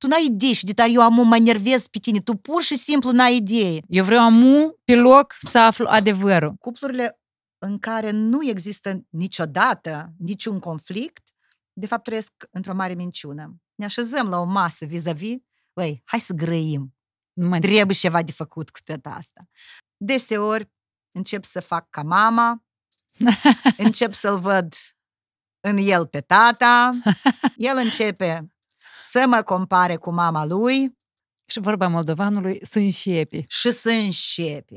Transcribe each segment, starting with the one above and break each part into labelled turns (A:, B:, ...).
A: tu n-ai idei și de eu amu mă nervez pe tine, tu pur și simplu n-ai idee. Eu vreau amu pe loc să aflu adevărul. Cuplurile în care nu există niciodată niciun conflict, de fapt trăiesc într-o mare minciună. Ne așezăm la o masă vis-a-vis, băi, hai să grăim. mai Trebuie ceva de făcut cu tot asta. Deseori încep să fac ca mama, încep să-l văd în el pe tata, el începe să mă compare cu mama lui. Și vorba moldovanului, sunt șiepi. Și sunt șiepi.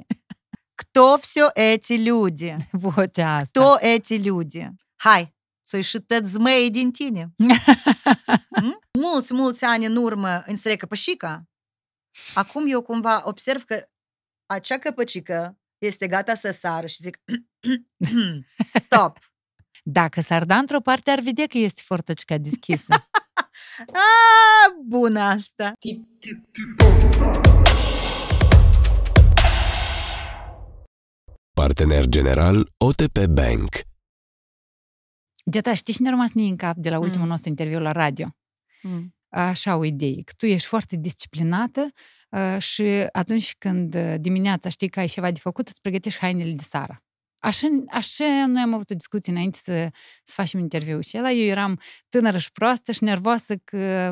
A: Кто все эти люди? Вот asta. Кто эти люди? Hai, să și tăt zmei din tine. hmm? Mulți, mulți ani în urmă în sre căpășica. Acum eu cumva observ că acea căpăcică este gata să sară și zic stop.
B: Dacă s-ar da într-o parte, ar vedea că este fortăcica deschisă.
A: A, bună asta!
B: Partener general OTP Bank Geta, știi cine a rămas în cap de la mm. ultimul mm. nostru interviu la radio? Mm. Așa o idee, că tu ești foarte disciplinată uh, și atunci când uh, dimineața știi că ai ceva de făcut, îți pregătești hainele de seara. Așa, așa noi am avut o discuție înainte să, să facem interviu. Și el, eu eram tânără și proastă și nervoasă că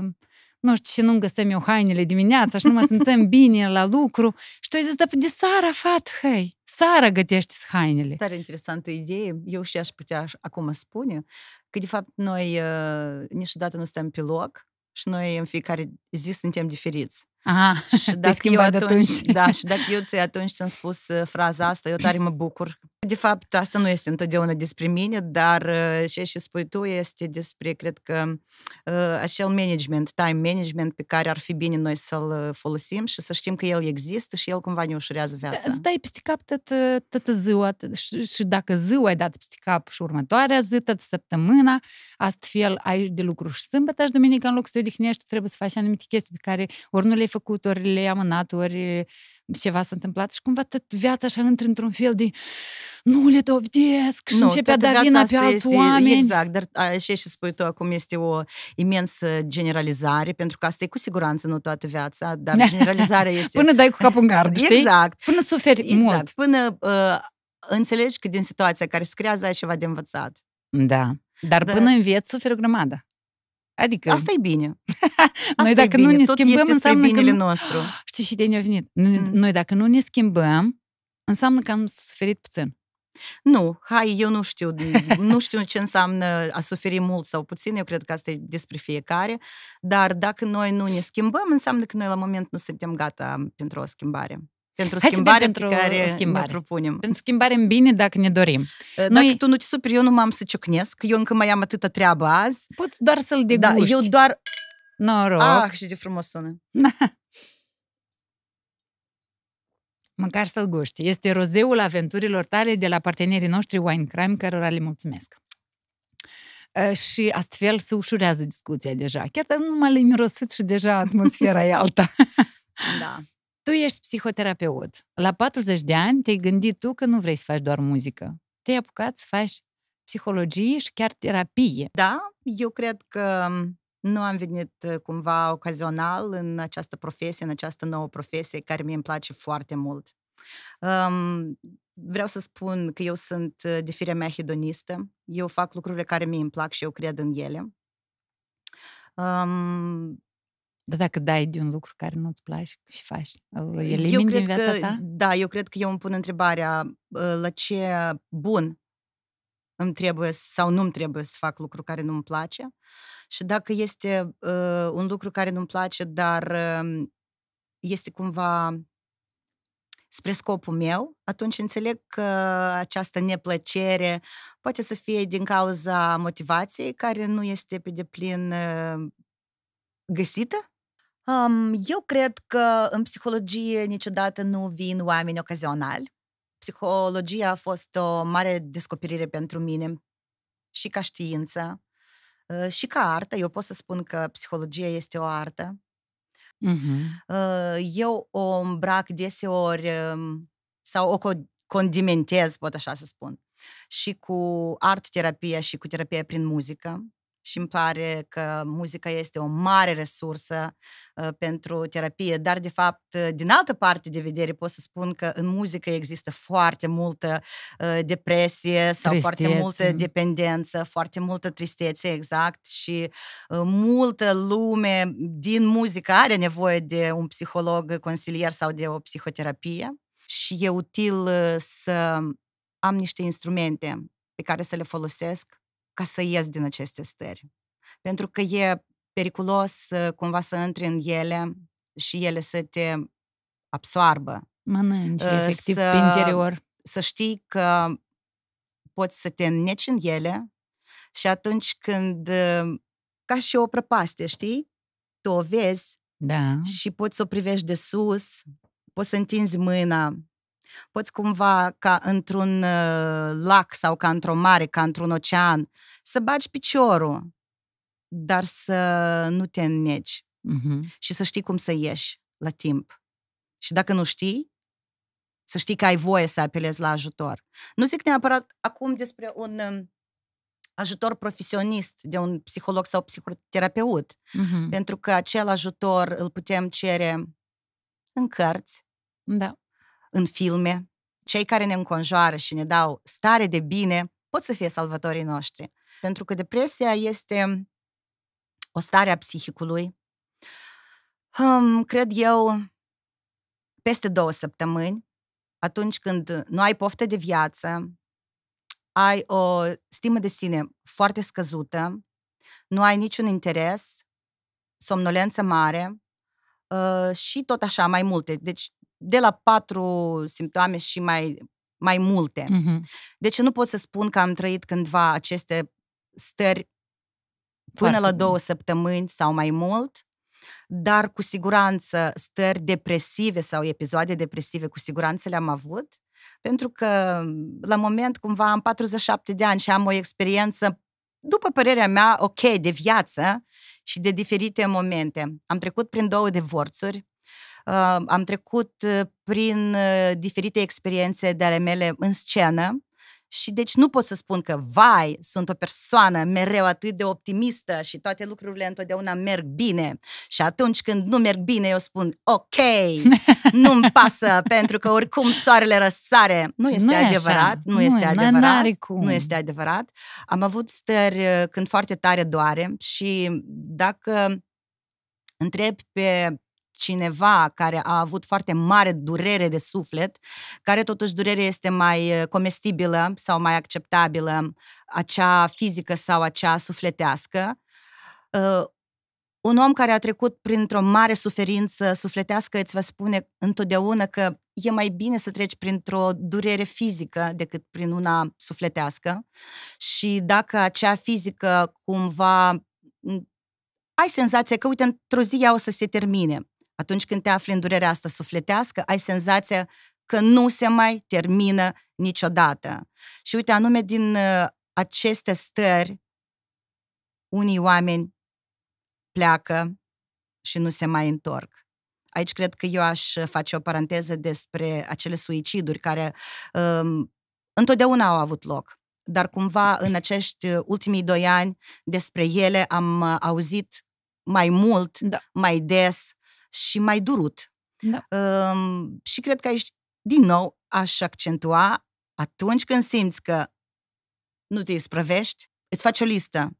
B: nu știu ce nu-mi găsem eu hainele dimineața și nu mă simțeam bine la lucru. Și tu ai zis, de Sara, fat, hei, Sara gătește
A: hainele. Tare interesantă idee. Eu și aș putea acum spune că, de fapt, noi uh, niciodată nu stăm pe loc și noi în fiecare zi suntem diferiți. Aha, și dacă eu atunci, atunci. Da, și dacă eu ți atunci ți-am spus ă, fraza asta, eu tare mă bucur de fapt, asta nu este întotdeauna despre mine, dar ceea ce spui tu este despre, cred că, acel management, time management pe care ar fi bine noi să-l folosim și să știm că el există și el cumva ne ușurează viața. Îți
B: dai peste cap toată ziua și dacă ziua ai dat peste cap și următoarea zi, toată săptămâna, astfel ai de lucru și sâmbătă și duminică în loc să te odihnești, trebuie să faci anumite chestii pe care ori nu le-ai făcut, ori le-ai amânat, ori ceva s-a întâmplat și cumva tot viața așa intră într-un fel de nu le dovedesc și nu, începe a da vina pe alți este, oameni. Exact,
A: dar așa și spui tu acum este o imensă generalizare, pentru că asta e cu siguranță nu toată viața, dar generalizarea este... până dai cu
B: capul în gard, știi? Exact. Până suferi exact. mult.
A: Până uh, înțelegi că din situația care se creează ai ceva de învățat. Da. Dar da. până viață suferi o grămadă. Adică... asta e bine.
B: Asta noi dacă e bine. nu ne Tot schimbăm, este înseamnă că nu... nostru. Știi și de a venit? Noi, mm. noi dacă nu ne schimbăm,
A: înseamnă că am suferit puțin. Nu, hai, eu nu știu, nu știu ce înseamnă a suferi mult sau puțin, eu cred că asta e despre fiecare, dar dacă noi nu ne schimbăm, înseamnă că noi la moment nu suntem gata pentru o schimbare. Pentru Hai schimbare pentru pe care schimbare. ne propunem. Pentru schimbare în bine dacă ne dorim. Dacă Noi... tu nu te superi, eu nu m-am să ciocnesc, eu încă mai am atâta treabă azi. Poți doar să-l deguști. Da, eu doar... Noroc. Ah, și de frumos sună. Măcar să-l
B: guști. Este rozeul aventurilor tale de la partenerii noștri Wine Crime, cărora le mulțumesc și astfel se ușurează discuția deja. Chiar dacă nu mai le mirosit și deja atmosfera e alta. da. Tu ești psihoterapeut. La 40 de ani te-ai gândit tu că nu vrei să faci doar muzică. Te-ai apucat să faci psihologie
A: și chiar terapie. Da, eu cred că nu am venit uh, cumva ocazional în această profesie, în această nouă profesie care mi îmi place foarte mult. Um, vreau să spun că eu sunt uh, de firea mea hedonistă, eu fac lucrurile care mi îmi plac și eu cred în ele. Um,
B: dar dacă dai de un lucru care nu-ți place și faci, îl ă, elimini eu cred din viața că, ta?
A: Da, eu cred că eu îmi pun întrebarea ă, la ce bun îmi trebuie sau nu-mi trebuie să fac lucru care nu-mi place. Și dacă este uh, un lucru care nu-mi place, dar uh, este cumva spre scopul meu, atunci înțeleg că această neplăcere poate să fie din cauza motivației care nu este pe deplin găsită Um, eu cred că în psihologie niciodată nu vin oameni ocazionali. Psihologia a fost o mare descoperire pentru mine și ca știință ă, și ca artă. Eu pot să spun că psihologia este o artă. Uh-huh. Eu o îmbrac deseori ă, sau o condimentez, pot așa să spun, și cu art terapia și cu terapia prin muzică și îmi pare că muzica este o mare resursă uh, pentru terapie, dar de fapt, uh, din altă parte de vedere pot să spun că în muzică există foarte multă uh, depresie sau tristețe. foarte multă dependență, foarte multă tristețe, exact, și uh, multă lume din muzică are nevoie de un psiholog uh, consilier sau de o psihoterapie și e util uh, să am niște instrumente pe care să le folosesc ca să ies din aceste stări. Pentru că e periculos uh, cumva să intri în ele și ele să te absoarbă.
B: Mănânci, uh, efectiv, să, pe interior.
A: Să știi că poți să te înneci în ele și atunci când, uh, ca și o prăpastie, știi? Tu o vezi da. și poți să o privești de sus, poți să întinzi mâna poți cumva ca într-un ă, lac sau ca într-o mare, ca într-un ocean, să bagi piciorul, dar să nu te înneci uh-huh. Mm-hmm. și să știi cum să ieși la timp. Și dacă nu știi, să știi că ai voie să apelezi la ajutor. Nu zic neapărat acum despre un ă, ajutor profesionist de un psiholog sau psihoterapeut, uh-huh. pentru că acel ajutor îl putem cere în cărți, da în filme, cei care ne înconjoară și ne dau stare de bine, pot să fie salvatorii noștri. Pentru că depresia este o stare a psihicului. Um, cred eu, peste două săptămâni, atunci când nu ai poftă de viață, ai o stimă de sine foarte scăzută, nu ai niciun interes, somnolență mare uh, și tot așa mai multe. Deci de la patru simptome și mai, mai multe. Uh-huh. Deci nu pot să spun că am trăit cândva aceste stări până Foarte la două săptămâni sau mai mult, dar cu siguranță stări depresive sau episoade depresive cu siguranță le-am avut, pentru că la moment cumva am 47 de ani și am o experiență, după părerea mea, ok, de viață și de diferite momente. Am trecut prin două divorțuri, am trecut uh, prin uh, diferite experiențe de ale mele în scenă, și deci nu pot să spun că, vai, sunt o persoană mereu atât de optimistă și toate lucrurile întotdeauna merg bine. Și atunci când nu merg bine, eu spun, ok, nu-mi pasă, pentru că oricum soarele răsare. Nu este nu adevărat, nu, nu este adevărat. Nu este adevărat. Am avut stări uh, când foarte tare doare și dacă întreb pe cineva care a avut foarte mare durere de suflet, care totuși durerea este mai uh, comestibilă sau mai acceptabilă, acea fizică sau acea sufletească, uh, un om care a trecut printr-o mare suferință sufletească îți va spune întotdeauna că e mai bine să treci printr-o durere fizică decât prin una sufletească și dacă acea fizică cumva mm, ai senzația că, uite, într-o zi ea o să se termine. Atunci când te afli în durerea asta sufletească, ai senzația că nu se mai termină niciodată. Și uite, anume din uh, aceste stări, unii oameni pleacă și nu se mai întorc. Aici cred că eu aș uh, face o paranteză despre acele suiciduri care um, întotdeauna au avut loc, dar cumva în acești uh, ultimii doi ani despre ele am auzit mai mult, da. mai des și mai durut. Da. Um, și cred că aici, din nou, aș accentua atunci când simți că nu te isprăvești, îți faci o listă.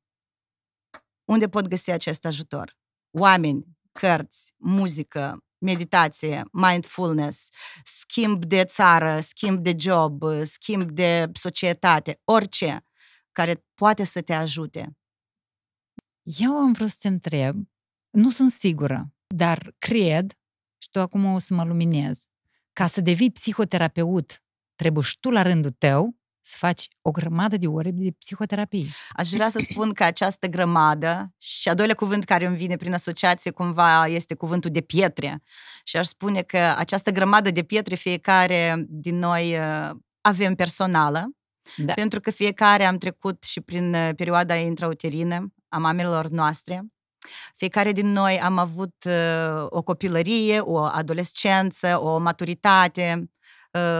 A: Unde pot găsi acest ajutor? Oameni, cărți, muzică, meditație, mindfulness, schimb de țară, schimb de job, schimb de societate, orice care poate să te ajute. Eu
B: am vrut să te întreb, nu sunt sigură, dar cred, și tu acum o să mă luminez, ca să devii psihoterapeut, trebuie și tu la rândul tău să faci o grămadă de ore de psihoterapie.
A: Aș vrea să spun că această grămadă și a doilea cuvânt care îmi vine prin asociație cumva este cuvântul de pietre și aș spune că această grămadă de pietre fiecare din noi uh, avem personală, da. pentru că fiecare am trecut și prin uh, perioada intrauterină a mamelor noastre, fiecare din noi am avut uh, o copilărie, o adolescență, o maturitate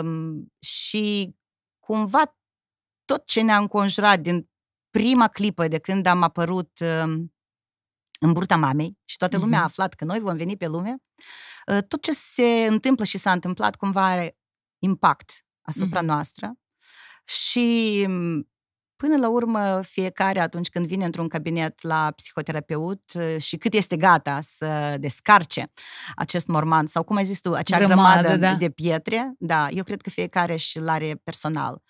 A: um, și cumva tot ce ne-a înconjurat din prima clipă de când am apărut um, în burta mamei și toată lumea a mhm. aflat că noi vom veni pe lume, uh, tot ce se întâmplă și s-a întâmplat cumva are impact asupra mm-hmm. noastră și um, Până la urmă, fiecare atunci când vine într-un cabinet la psihoterapeut uh, și cât este gata să descarce acest morman sau, cum ai zis tu, acea grămadă, grămadă da. de pietre, da, eu cred că fiecare și l-are personal.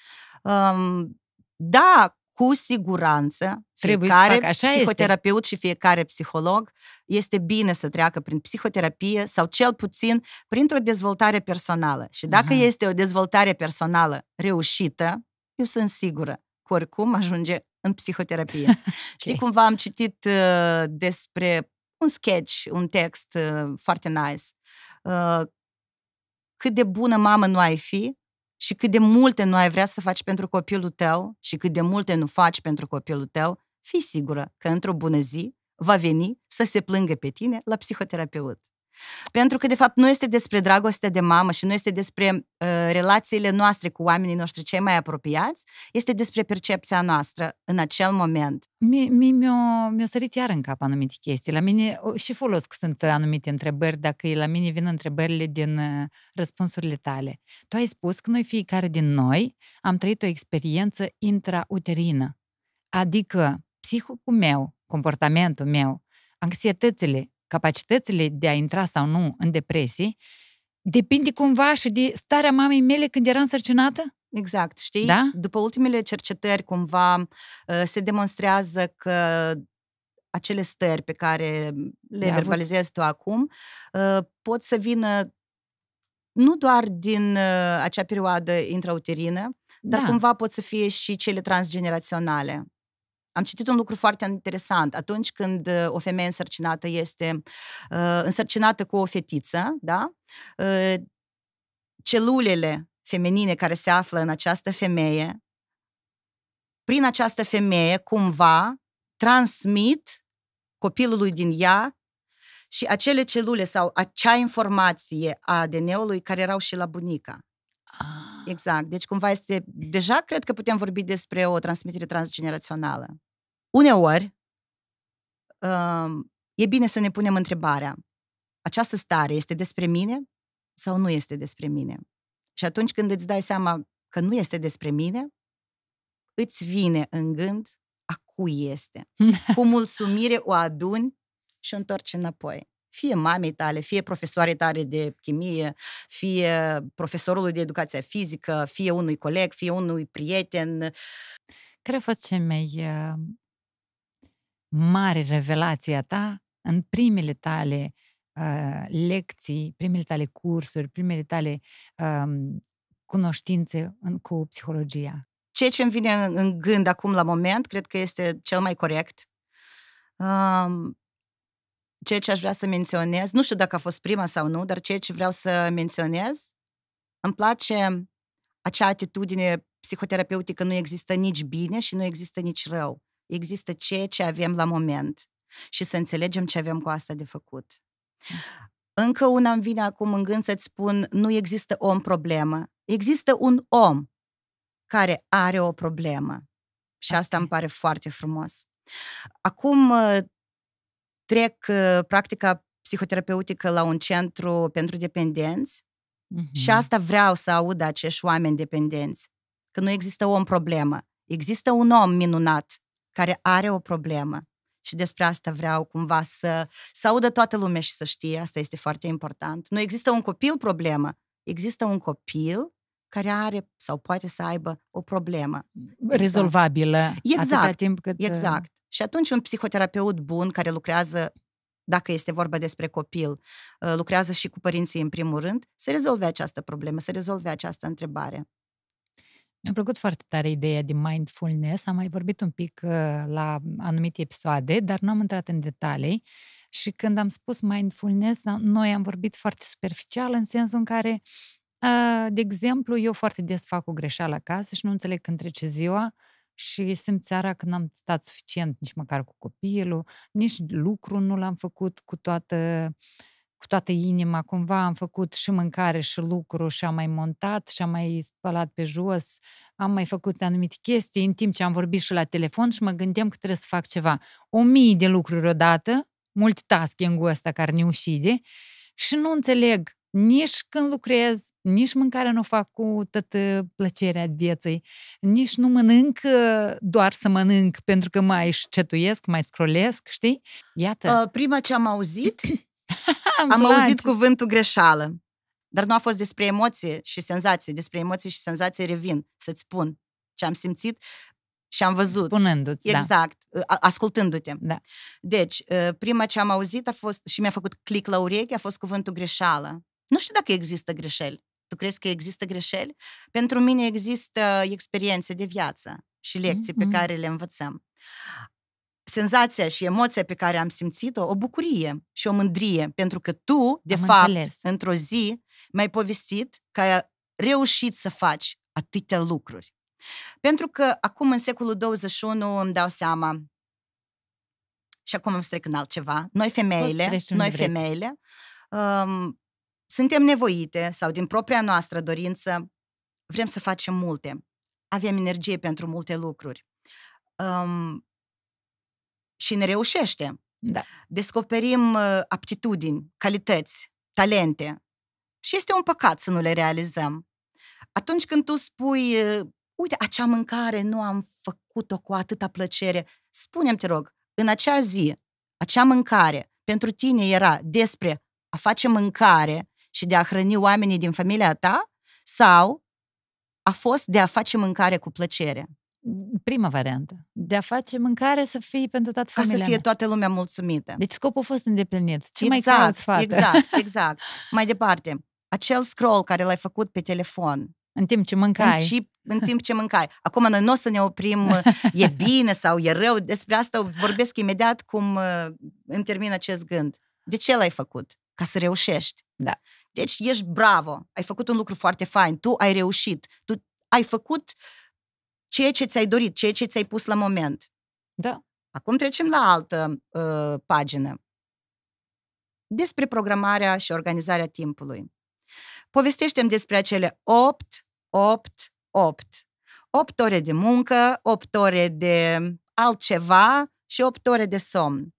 A: Um, da, cu siguranță Trebuie fiecare să fac. Așa psihoterapeut este. și fiecare psiholog este bine să treacă prin psihoterapie sau cel puțin printr-o dezvoltare personală. Și dacă Aha. este o dezvoltare personală reușită, eu sunt sigură cu oricum ajunge în psihoterapie. okay. Știi, cumva am citit uh, despre un sketch, un text uh, foarte nice. Uh, cât de bună mamă nu ai fi și cât de multe nu ai vrea să faci pentru copilul tău și cât de multe nu faci pentru copilul tău, fii sigură că într-o bună zi va veni să se plângă pe tine la psihoterapeut. Pentru că, de fapt, nu este despre dragoste de mamă și nu este despre uh, relațiile noastre cu oamenii noștri cei mai apropiați, este despre percepția noastră în acel moment.
B: Mi, mi, mi-o, mi sărit iar în cap anumite chestii. La mine și că sunt anumite întrebări, dacă la mine vin întrebările din uh, răspunsurile tale. Tu ai spus că noi, fiecare din noi, am trăit o experiență intrauterină, adică psihicul meu, comportamentul meu, anxietățile capacitățile de a intra sau nu în depresii depinde cumva și de starea mamei mele
A: când era însărcinată? Exact, știi? Da? După ultimele cercetări, cumva, uh, se demonstrează că acele stări pe care le de verbalizezi avut. tu acum uh, pot să vină nu doar din uh, acea perioadă intrauterină, dar da. cumva pot să fie și cele transgeneraționale. Am citit un lucru foarte interesant. Atunci când uh, o femeie însărcinată este uh, însărcinată cu o fetiță, da? Uh, celulele feminine care se află în această femeie, prin această femeie, cumva, transmit copilului din ea și acele celule sau acea informație a ADN-ului care erau și la bunica. Ah. Exact. Deci cumva este, deja cred că putem vorbi despre o transmitere transgenerațională. Uneori, um, e bine să ne punem întrebarea, această stare este despre mine sau nu este despre mine? Și atunci când îți dai seama că nu este despre mine, îți vine în gând a cui este. Cu mulțumire o aduni și o întorci înapoi fie mamei tale, fie profesoarei tale de chimie, fie profesorului de educație fizică, fie unui coleg, fie unui prieten. Care a fost cea mai uh,
B: mare revelație a ta în primele tale uh, lecții, primele tale cursuri, primele tale um,
A: cunoștințe în, cu psihologia? Ceea ce îmi vine în, în gând acum la moment, cred că este cel mai corect. Um, ceea ce aș vrea să menționez, nu știu dacă a fost prima sau nu, dar ceea ce vreau să menționez, îmi place acea atitudine psihoterapeutică nu există nici bine și nu există nici rău. Există ceea ce avem la moment și să înțelegem ce avem cu asta de făcut. Încă una îmi vine acum în gând să-ți spun, nu există om problemă. Există un om care are o problemă. Și asta îmi pare foarte frumos. Acum trec uh, practica psihoterapeutică la un centru pentru dependenți uh-huh. și mm-hmm. asta vreau să aud acești oameni dependenți, că nu există o problemă. Există un om minunat care are o problemă și despre asta vreau cumva să, să audă toată lumea și să știe, asta este foarte important. Nu există un copil problemă, există un copil care are sau poate să aibă o problemă. Rezolvabilă
B: exact. atâta timp
A: cât... Uh, exact. Și atunci un psihoterapeut bun care lucrează dacă este vorba despre copil, ă, lucrează și cu părinții în primul rând, să rezolve această problemă, să rezolve această întrebare.
B: Mi-a plăcut foarte tare ideea de mindfulness. Am mai vorbit un pic ă, la anumite episoade, dar nu am intrat în detalii. Și când am spus mindfulness, noi am vorbit foarte superficial, în sensul în care, ă, de exemplu, eu foarte des fac o greșeală acasă și nu înțeleg când trece ziua și seara că n-am stat suficient nici măcar cu copilul, nici lucru nu l-am făcut cu toată cu toată inima, cumva am făcut și mâncare și lucru și am mai montat și am mai spălat pe jos, am mai făcut anumite chestii în timp ce am vorbit și la telefon și mă gândeam că trebuie să fac ceva. O mie de lucruri odată, multitasking-ul ăsta care ne ușide și nu înțeleg nici când lucrez, nici mâncarea nu fac cu toată plăcerea vieții, nici nu mănânc ă, doar să mănânc pentru că mai șcetuiesc, mai scrolesc, știi? Iată. Ă, prima ce am auzit,
A: am place. auzit cuvântul greșeală, dar nu a fost despre emoții și senzații, despre emoții și senzații revin, să-ți spun ce am simțit și am văzut. Spunându-ți, da. Exact, da. ascultându-te. Da. Deci, prima ce am auzit a fost, și mi-a făcut click la ureche, a fost cuvântul greșeală. Nu știu dacă există greșeli. Tu crezi că există greșeli? Pentru mine există experiențe de viață și mm-hmm, lecții mm-hmm. pe care le învățăm. Senzația și emoția pe care am simțit-o, o bucurie și o mândrie, pentru că tu, de am fapt, înțeles. într-o zi, mi-ai povestit că ai reușit să faci atâtea lucruri. Pentru că acum, în secolul 21, îmi dau seama și acum am strec în altceva. Noi femeile, noi femeile, um, suntem nevoite sau din propria noastră dorință, vrem să facem multe. Avem energie pentru multe lucruri. Um, și ne reușește. Da. Descoperim uh, aptitudini, calități, talente. Și este un păcat să nu le realizăm. Atunci când tu spui, uh, uite, acea mâncare nu am făcut-o cu atâta plăcere, spune-mi, te rog, în acea zi, acea mâncare pentru tine era despre a face mâncare și de a hrăni oamenii din familia ta sau a fost de a face mâncare cu plăcere? Mm, prima variantă. De a face mâncare să fie pentru toată familia Ca să fie mea. toată lumea mulțumită. Deci scopul a fost îndeplinit. Ce exact, mai cauți, fată? Exact, exact. Mai departe, acel scroll care l-ai făcut pe telefon, în timp ce mâncai. În, chip, în timp ce mâncai. Acum noi nu o să ne oprim, e bine sau e rău, despre asta vorbesc imediat cum uh, îmi termin acest gând. De ce l-ai făcut? Ca să reușești. Da. Deci ești bravo, ai făcut un lucru foarte fain, tu ai reușit, tu ai făcut ceea ce ți-ai dorit, ceea ce ți-ai pus la moment. Da. Acum trecem la altă uh, pagină. Despre programarea și organizarea timpului. Povestește-mi despre acele 8, 8, 8. 8 ore de muncă, 8 ore de altceva și 8 ore de somn.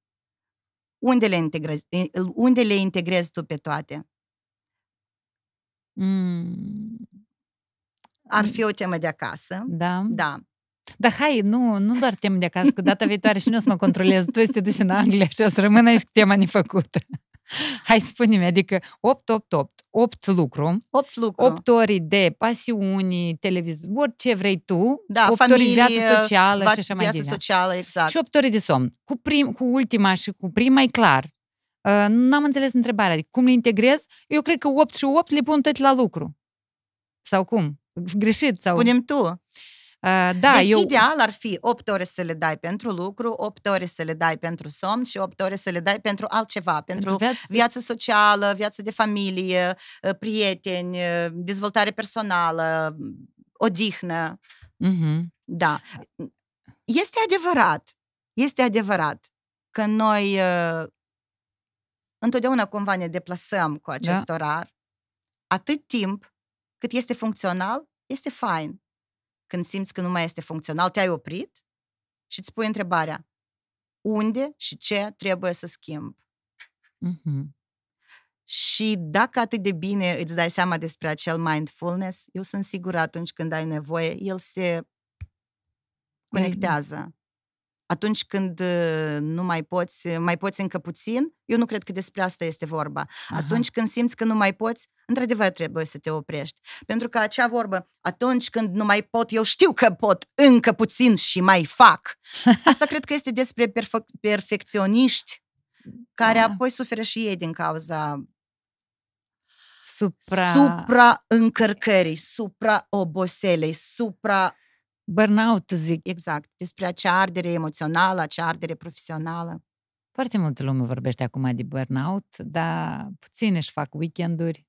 A: Unde le integrezi, unde le integrezi tu pe toate? Mm. Ar fi o temă de acasă. Da. Da. Dar hai, nu, nu doar temă de acasă, că data viitoare
B: și nu o să mă controlez. Tu să te duci în Anglia și o să rămână aici cu tema nefăcută. Hai, spune-mi, adică 8, 8, 8, 8 lucru, 8 lucru, 8 ori de pasiuni, televizor, orice vrei tu, da, 8 familie, ori de viață socială va, și așa mai departe. Viață socială, exact. Și 8 ori de somn. Cu, prim, cu ultima și cu prima e clar. Ă, n-am înțeles întrebarea. Adică cum le integrez? Eu cred că 8 și 8 le pun tot la lucru. Sau cum?
A: Greșit? Sau... Spunem tu. Uh, da, deci eu... ideal ar fi 8 ore să le dai pentru lucru, 8 ore să le dai pentru somn și 8 ore să le dai pentru altceva, pentru, pentru viață... viață socială, viață de familie, ă, prieteni, dezvoltare personală, odihnă. Uh-huh. Da. Este adevărat, este adevărat că noi întotdeauna cumva ne deplasăm cu da. acest da. orar. Atât timp cât este funcțional, este fain. Când simți că nu mai este funcțional, te-ai oprit și îți pui întrebarea unde și ce trebuie să schimb. Mm-hmm. Și dacă atât de bine îți dai seama despre acel mindfulness, eu sunt sigură atunci când ai nevoie, el se păi, conectează atunci când uh, nu mai poți, uh, mai poți încă puțin, eu nu cred că despre asta este vorba. Aha. Atunci când simți că nu mai poți, într-adevăr trebuie să te oprești. Pentru că acea vorbă, atunci când nu mai pot, eu știu că pot încă puțin și mai fac. Asta cred că este despre perfe- perfecționiști care da. apoi suferă și ei din cauza supra... supra încărcării, supra oboselei, supra burnout, zic. Exact, despre acea ardere emoțională, acea ardere profesională.
B: Foarte multă lume vorbește acum de burnout, dar puține își fac weekenduri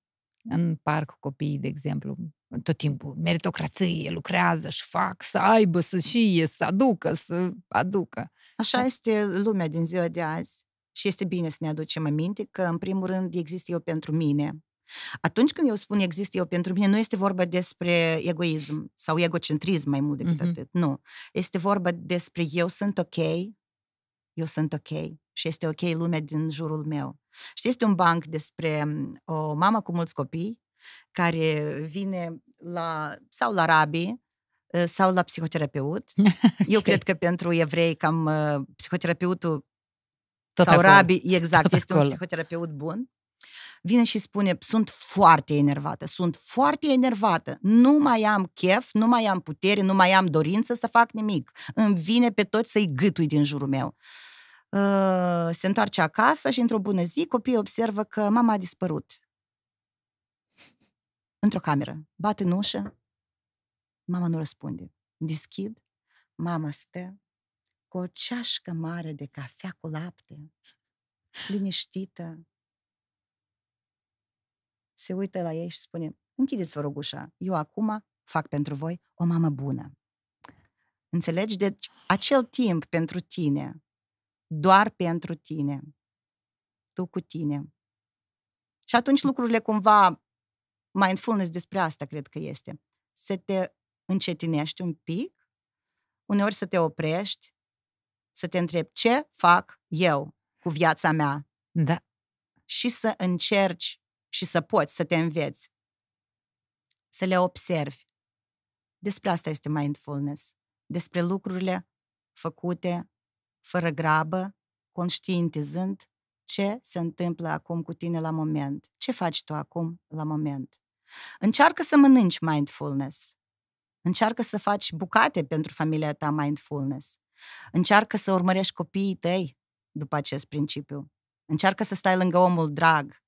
B: în parc cu copiii, de exemplu. Tot timpul
A: meritocrație, lucrează și fac, să aibă, să și să aducă, să aducă. Așa este lumea din ziua de azi. Și este bine să ne aducem aminte că, în primul rând, există eu pentru mine. Atunci când eu spun există eu pentru mine, nu este vorba despre egoism sau egocentrism mai mult decât mm-hmm. atât. Nu. Este vorba despre eu sunt ok, eu sunt ok și este ok lumea din jurul meu. Și este un banc despre o mamă cu mulți copii care vine la, sau la rabi ă, sau la psihoterapeut. okay. Eu cred că pentru evrei cam ă, psihoterapeutul tot sau acolo. rabi, exact, tot este acolo. un psihoterapeut bun vine și spune, sunt foarte enervată, sunt foarte enervată, nu mai am chef, nu mai am putere, nu mai am dorință să fac nimic. Îmi vine pe toți să-i gâtui din jurul meu. Uh, se întoarce acasă și într-o bună zi copiii observă că mama a dispărut. Într-o cameră. Bate în ușă, mama nu răspunde. Deschid, mama stă cu o ceașcă mare de cafea cu lapte, liniștită, se uită la ei și spune, închideți vă rog ușa, eu acum fac pentru voi o mamă bună. Înțelegi? Deci acel timp pentru tine, doar pentru tine, tu cu tine. Și atunci lucrurile cumva, mindfulness despre asta cred că este. Să te încetinești un pic, uneori să te oprești, să te întrebi ce fac eu cu viața mea. Da. Și să încerci și să poți să te înveți. Să le observi. Despre asta este mindfulness. Despre lucrurile făcute fără grabă, conștientizând ce se întâmplă acum cu tine la moment. Ce faci tu acum la moment? Încearcă să mănânci mindfulness. Încearcă să faci bucate pentru familia ta mindfulness. Încearcă să urmărești copiii tăi după acest principiu. Încearcă să stai lângă omul drag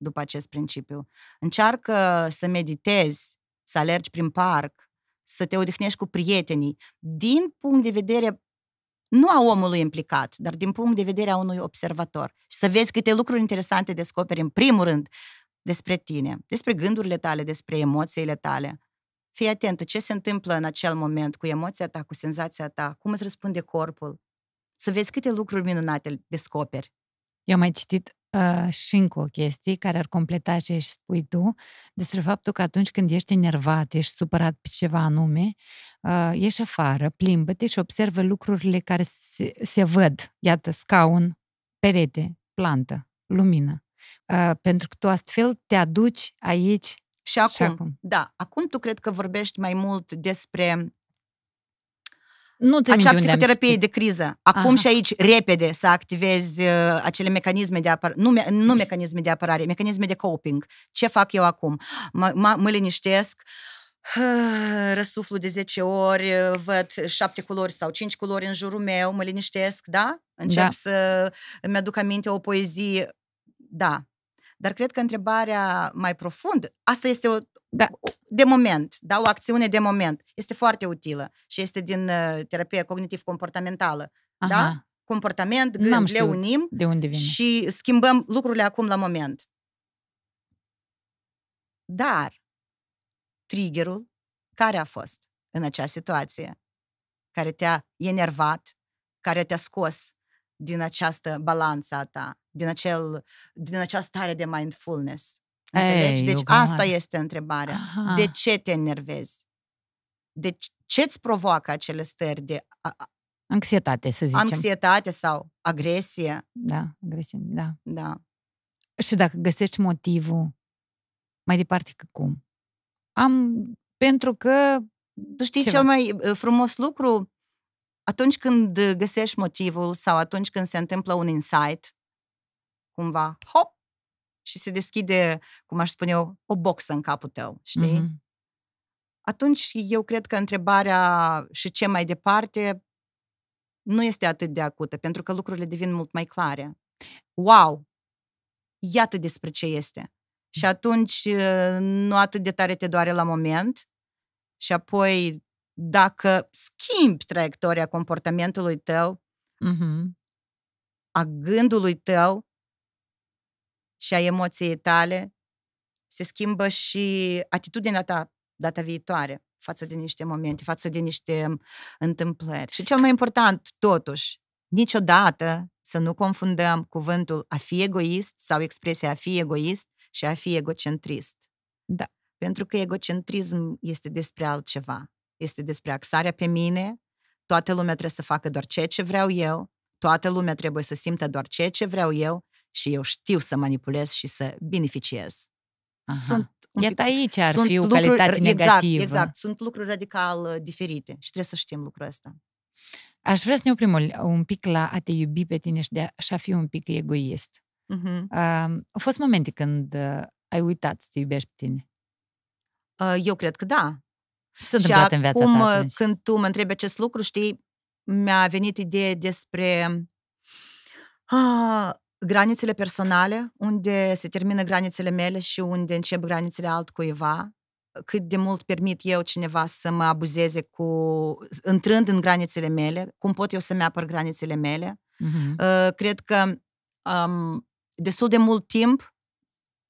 A: după acest principiu. Încearcă să meditezi, să alergi prin parc, să te odihnești cu prietenii, din punct de vedere nu a omului implicat, dar din punct de vedere a unui observator. Și să vezi câte lucruri interesante descoperi, în primul rând, despre tine, despre gândurile tale, despre emoțiile tale. Fii atentă ce se întâmplă în acel moment cu emoția ta, cu senzația ta, cum îți răspunde corpul. Să vezi câte lucruri minunate descoperi.
B: Eu am mai citit Uh, și încă o chestie care ar completa ce își spui tu, despre faptul că atunci când ești enervat, ești supărat pe ceva anume, uh, ieși afară, plimbă-te și observă lucrurile care se, se văd. Iată, scaun, perete, plantă, lumină. Uh, pentru că tu astfel te aduci aici și acum, și acum.
A: Da, acum tu cred că vorbești mai mult despre nu țin Așa psihoterapie de criză. Acum Aha. și aici, repede, să activezi uh, acele mecanisme de apărare, nu, me- nu mecanisme de apărare, mecanisme de coping. Ce fac eu acum? Mă, m- mă liniștesc, răsuflu de 10 ori, uh, văd 7 culori sau 5 culori în jurul meu, mă liniștesc, da? Încep da. să îmi aduc aminte o poezie, da. Dar cred că întrebarea mai profund, asta este o, da, de moment, da, o acțiune de moment. Este foarte utilă și este din uh, terapia cognitiv-comportamentală. Da? Aha. Da? Comportament, gând, le unim de unde vine. și schimbăm lucrurile acum la moment. Dar triggerul care a fost în acea situație care te-a enervat, care te-a scos din această balanță a ta, din, acel, din această stare de mindfulness. Ei, deci asta este întrebarea. Aha. De ce te enervezi? De deci, ce îți provoacă acele stări de... A, a,
B: anxietate, să zicem. Anxietate
A: sau agresie. Da,
B: agresie, da.
A: Da. Și dacă
B: găsești motivul, mai departe că cum?
A: Am, pentru că... Tu știi ceva. cel mai frumos lucru? Atunci când găsești motivul sau atunci când se întâmplă un insight, cumva, hop, și se deschide, cum aș spune eu, o boxă în capul tău, știi? Mm-hmm. Atunci eu cred că întrebarea și ce mai departe nu este atât de acută, pentru că lucrurile devin mult mai clare. Wow! Iată despre ce este. Și mm. atunci uh, nu atât de tare te doare la moment și apoi dacă schimbi traiectoria comportamentului tău, mm-hmm. a gândului tău, și a emoției tale, se schimbă și atitudinea ta data viitoare față de niște momente, față de niște întâmplări. Și cel mai important, totuși, niciodată să nu confundăm cuvântul a fi egoist sau expresia a fi egoist și a fi egocentrist. Da. Pentru că egocentrism este despre altceva. Este despre axarea pe mine, toată lumea trebuie să facă doar ceea ce vreau eu, toată lumea trebuie să simtă doar ceea ce vreau eu și eu știu să manipulez și să beneficiez. Aha. Sunt un Iată pic, aici ar sunt fi o lucruri, calitate exact, negativă. Exact, exact, sunt lucruri radical uh, diferite și trebuie să știm lucrul ăsta. Aș vrea să ne oprim
B: un pic la a te iubi pe tine și de a fi un pic egoist.
A: Uh-huh.
B: Uh, au fost momente când uh, ai uitat să te iubești pe tine?
A: Uh, eu cred că da. Și s-a în viața acum, ta atunci? când tu mă întrebi acest lucru, știi, mi-a venit idee despre uh, granițele personale, unde se termină granițele mele și unde încep granițele altcuiva, cât de mult permit eu cineva să mă abuzeze cu, intrând în granițele mele, cum pot eu să-mi apăr granițele mele. Uh-huh. cred că um, destul de mult timp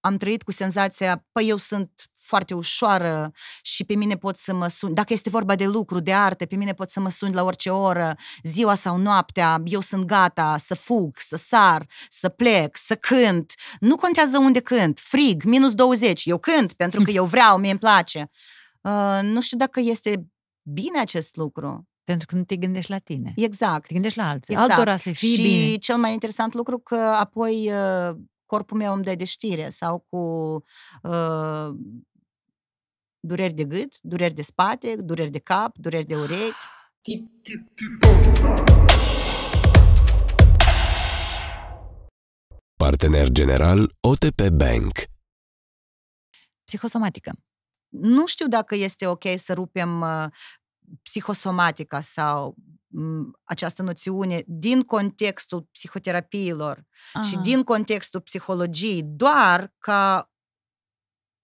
A: am trăit cu senzația, păi eu sunt foarte ușoară și pe mine pot să mă sun”. dacă este vorba de lucru, de artă, pe mine pot să mă suni la orice oră, ziua sau noaptea, eu sunt gata să fug, să sar, să plec, să cânt. Nu contează unde cânt, frig, minus 20, eu cânt pentru că eu vreau, mie îmi place. Uh, nu știu dacă este bine acest lucru. Pentru că nu te gândești la tine. Exact. Te gândești la alții. Exact. Altora să fie Și bine. cel mai interesant lucru că apoi uh, corpul meu îmi dă de știre sau cu uh, dureri de gât, dureri de spate, dureri de cap, dureri de urechi.
B: Partener general OTP Bank
A: Psihosomatică. Nu știu dacă este ok să rupem uh, psihosomatică sau această noțiune din contextul psihoterapiilor Aha. și din contextul psihologiei, doar ca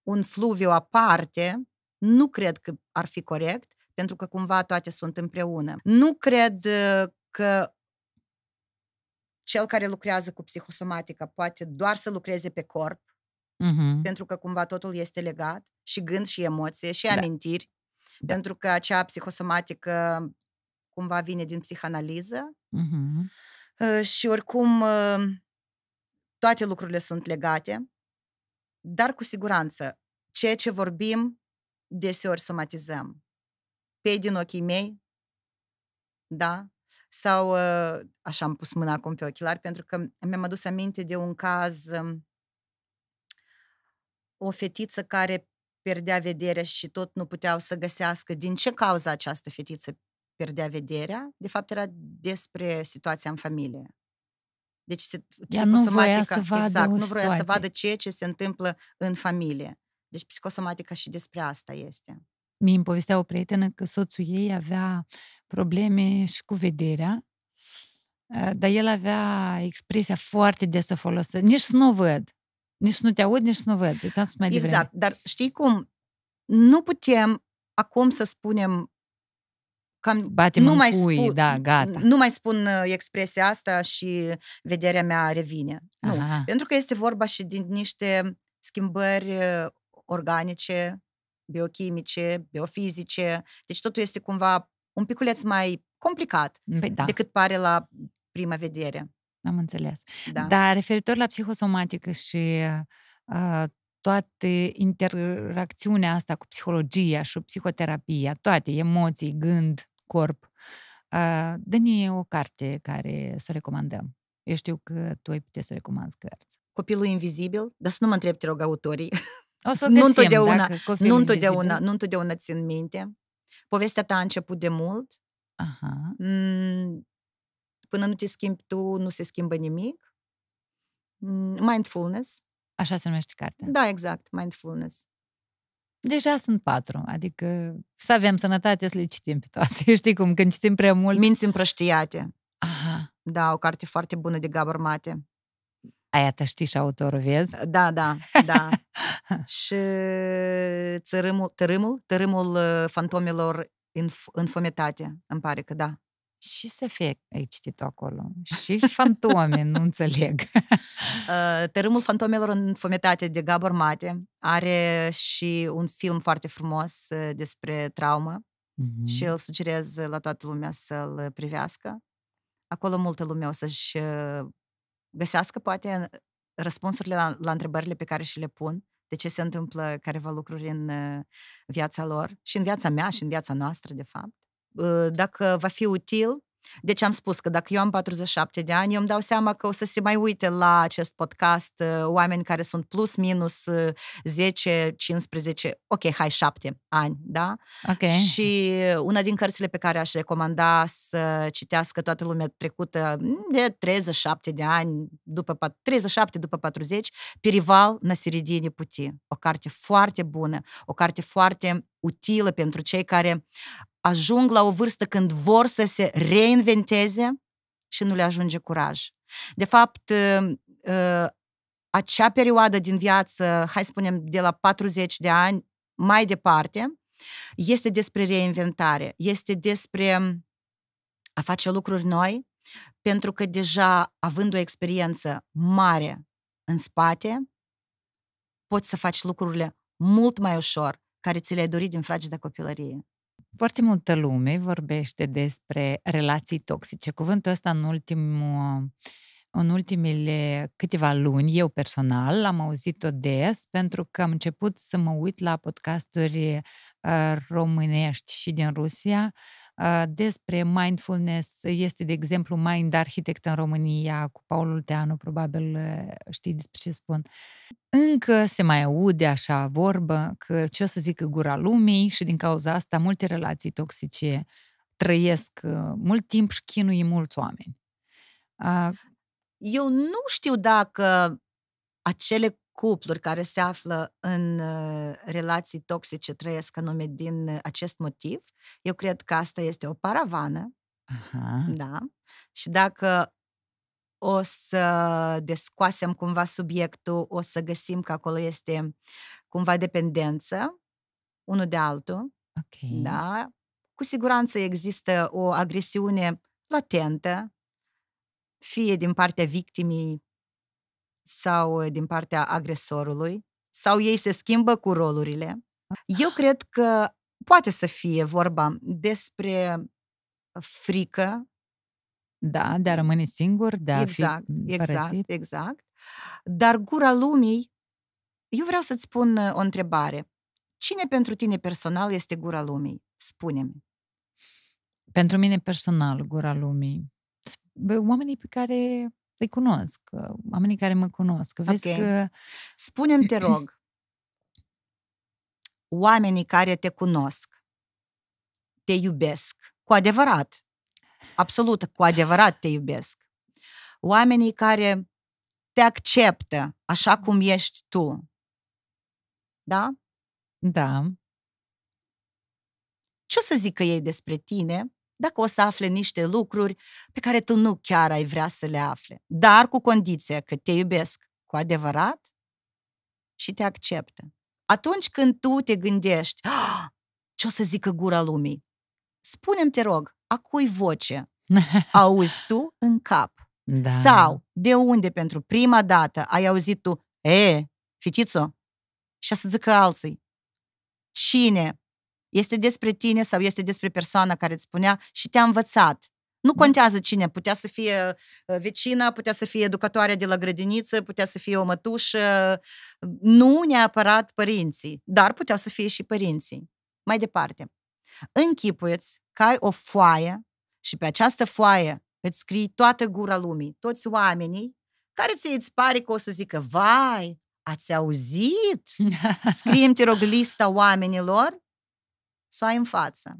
A: un fluviu aparte, nu cred că ar fi corect, pentru că cumva toate sunt împreună. Nu cred ă, că cel care lucrează cu psihosomatica poate doar să lucreze pe corp, uh-huh. pentru că cumva totul este legat, și gând, și emoție, și da. amintiri, pentru că acea psihosomatică cumva vine din psihanaliză uh-huh. și oricum ă, toate lucrurile sunt legate, dar cu siguranță ceea ce vorbim deseori somatizăm. Pe din ochii mei, da? Sau ă, așa am pus mâna acum pe ochilar pentru că mi-am adus aminte de un caz o fetiță care pierdea vederea și tot nu puteau să găsească din ce cauză această fetiță pierdea vederea, de fapt era despre situația în familie. Deci Ea nu voia să vadă exact, nu vroia situație. să vadă ceea ce se întâmplă în familie. Deci psicosomatica și despre asta este.
B: Mi îmi povestea o prietenă că soțul ei avea probleme și cu vederea, eh, dar el avea expresia foarte des să folosă, nici să nu o văd. Nici
A: nu te aud, nici nu văd. Deci am spus mai devreme. Exact, dar știi cum? Nu putem acum să spunem cam Batem nu mai cui, spun, da, gata. Nu mai spun uh, expresia asta și vederea mea revine. Nu, Aha. pentru că este vorba și din niște schimbări uh, organice, biochimice, biofizice. Deci totul este cumva un piculeț mai complicat păi, da. decât pare la prima vedere.
B: Am înțeles. Da. Dar referitor la psihosomatică și uh, toată interacțiunea asta cu psihologia și psihoterapia, toate emoții, gând, corp, uh, dă-ne o carte care să o recomandăm. Eu știu că tu ai putea să recomanzi cărți.
A: Copilul invizibil, dar să nu mă întreb, te rog, autorii. O să o găsim, nu întotdeauna, nu întotdeauna, nu întotdeauna țin minte. Povestea ta a început de mult. Aha. Mm, Până nu te schimbi tu, nu se schimbă nimic. Mm, mindfulness. Așa
B: se numește cartea.
A: Da, exact, mindfulness. Deja sunt
B: patru, adică să avem sănătate să le citim pe toate. Știi cum, când citim prea mult... Minți împrăștiate. Aha.
A: Da, o carte foarte bună de Gabor Mate. Aia
B: te știi și autorul, vezi?
A: Da, da, da. și tărâmul, tărâmul, tărâmul uh, fantomelor în fometate, îmi pare că da și fie ai citit acolo, și fantome, nu înțeleg. Ă, Tărâmul fantomelor înfometate de Gabor Mate are și un film foarte frumos ă, despre traumă mm-hmm. și îl sugerez la toată lumea să-l privească. Acolo multă lume o să-și ă, găsească poate răspunsurile la, la întrebările pe care și le pun, de ce se întâmplă careva lucruri în viața lor și în viața mea și în viața noastră, de fapt Э, dacă va fi util. Deci am spus că dacă eu am 47 de ani, eu îmi dau seama că o să se mai uite la acest podcast uh, oameni care sunt plus, minus 10, uh, 15, ok, hai 7 ani, da? Okay. Și uh, una din cărțile pe care aș recomanda să citească toată lumea trecută mm, de 37 de ani, după 37 după 40, Perival na puti, O carte foarte bună, o carte foarte utilă pentru cei care ajung la o vârstă când vor să se reinventeze și nu le ajunge curaj. De fapt, ă, ă, acea perioadă din viață, hai să spunem de la 40 de ani mai departe, este despre reinventare, este despre a face lucruri noi, pentru că deja având o experiență mare în spate, poți să faci lucrurile mult mai ușor care ți le-ai dorit din fragedă copilărie.
B: Foarte multă lume vorbește despre relații toxice. Cuvântul ăsta în ultimul în ultimele câteva luni, eu personal, am auzit-o des pentru că am început să mă uit la podcasturi uh, românești și din Rusia Ah, despre mindfulness. Este, de exemplu, Mind Architect în România cu Paul Ulteanu, probabil eh, știi despre ce spun. Încă se mai aude așa vorbă că ce o să zică gura lumii și din cauza asta multe relații toxice trăiesc eh, mult timp și chinuie mulți oameni.
A: Ah, Eu nu știu dacă acele cupluri care se află în uh, relații toxice trăiesc anume din uh, acest motiv. Eu cred că asta este o paravană.
B: Aha.
A: Da. Și dacă o să descoasem cumva subiectul, o să găsim că acolo este cumva dependență unul de altul. Okay. Da. Cu siguranță există o agresiune latentă, fie din partea victimii, sau uh, din partea agresorului, sau ei se schimbă cu rolurile. Eu ah. cred că poate să fie vorba despre frică. Da, de a rămâne singur, de a exact, fi Exact, exact, exact. Dar gura lumii, eu vreau să-ți spun uh, o întrebare. Cine pentru tine personal este gura lumii? Spune-mi.
B: Pentru mine personal, gura lumii. Oamenii pe care îi cunosc, oamenii care mă cunosc. Vezi okay. că...
A: Spune-mi, te rog, oamenii care te cunosc, te iubesc, cu adevărat, absolut cu adevărat te iubesc, oamenii care te acceptă așa mm. cum ești tu, da? Da. Ce o să zică ei despre tine dacă o să afle niște lucruri pe care tu nu chiar ai vrea să le afle, dar cu condiția că te iubesc cu adevărat și te acceptă. Atunci când tu te gândești, ah, ce o să zică gura lumii, spune-mi, te rog, a cui voce auzi tu în cap? Da. Sau de unde pentru prima dată ai auzit tu, e, fitițo, și să zică alții. Cine este despre tine sau este despre persoana care îți spunea și te-a învățat. Nu da. contează cine, putea să fie uh, vecina, putea să fie educatoarea de la grădiniță, putea să fie o mătușă, uh, nu neapărat părinții, dar puteau să fie și părinții. Mai departe, închipuieți că ai o foaie și pe această foaie îți scrii toată gura lumii, toți oamenii care ți îți pare că o să zică, vai, ați auzit? Scriem te rog lista oamenilor să o ai în față.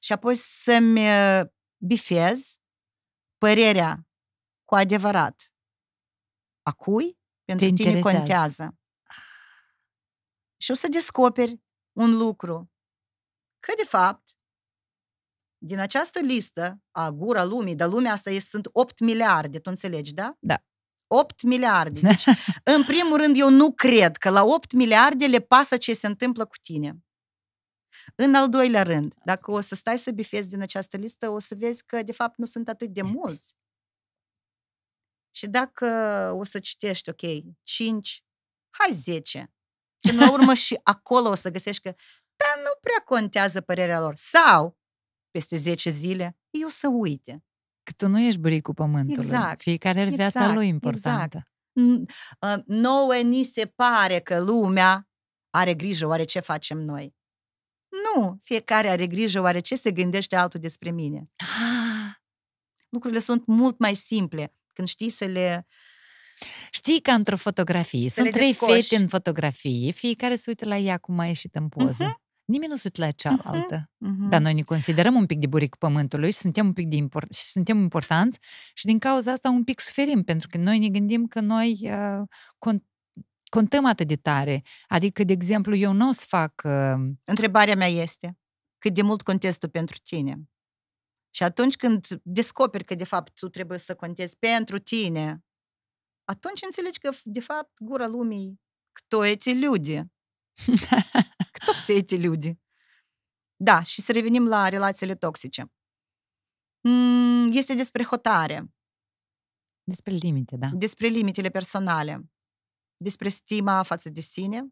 A: Și apoi să-mi uh, bifez părerea cu adevărat a cui pentru Te tine interesează. contează. Și o să descoperi un lucru. Că, de fapt, din această listă a gura lumii, dar lumea asta e, sunt 8 miliarde, tu înțelegi, da? Da. 8 miliarde. Deci, în primul rând, eu nu cred că la 8 miliarde le pasă ce se întâmplă cu tine. În al doilea rând, da. dacă o să stai să bifezi din această listă, o să vezi că, de fapt, nu sunt atât de hm. mulți. Și dacă o să citești, ok, 5, hai 10. Până la urmă și acolo o să găsești că, da, nu prea contează părerea lor. Sau, peste 10 zile, eu să uite.
B: Că tu nu ești buricul pământului. Exact. Fiecare are exact, lui exact. importantă.
A: Exact. Nouă ni se pare că lumea are grijă oare ce facem noi. Nu, fiecare are grijă oare ce se gândește altul despre mine. Ah. Lucrurile sunt mult mai simple când știi să le Știi că într-o fotografie sunt trei fete în
B: fotografie, fiecare se uită la ea cum a ieșit în poză. Uh-huh. Nimeni nu se uită la mhm. cealaltă. Uh-huh. Uh-huh. Dar noi ne considerăm un pic de buric pământului și suntem un pic de import- și suntem importanți și din cauza asta un pic suferim, pentru că noi ne gândim că noi uh, cont- contăm
A: atât de tare. Adică, de exemplu, eu nu o să fac... Uh... Întrebarea mea este, cât de mult contezi tu pentru tine? Și atunci când descoperi că, de fapt, tu trebuie să contezi pentru tine, atunci înțelegi că, de fapt, gura lumii, кто эти ludi. Кто se эти люди? Da, și să revenim la relațiile toxice. Mm, este despre hotare.
B: Despre limite,
A: da. Despre limitele personale despre stima față de sine,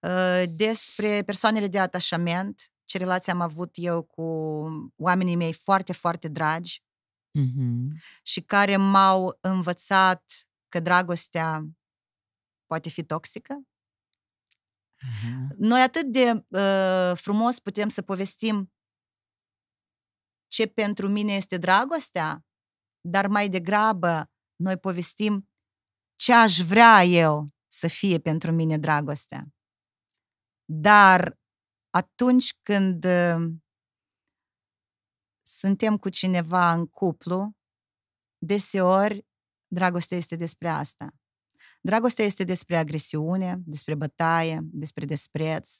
A: uh, despre persoanele de atașament, ce relație am avut eu cu oamenii mei foarte, foarte dragi mm-hmm. și care m-au învățat că dragostea poate fi toxică. Mm-hmm. Noi atât de uh, frumos putem să povestim ce pentru mine este dragostea, dar mai degrabă noi povestim ce aș vrea eu să fie pentru mine dragostea. Dar atunci când ă, suntem cu cineva în cuplu, deseori dragostea este despre asta. Dragostea este despre agresiune, despre bătaie, despre despreț,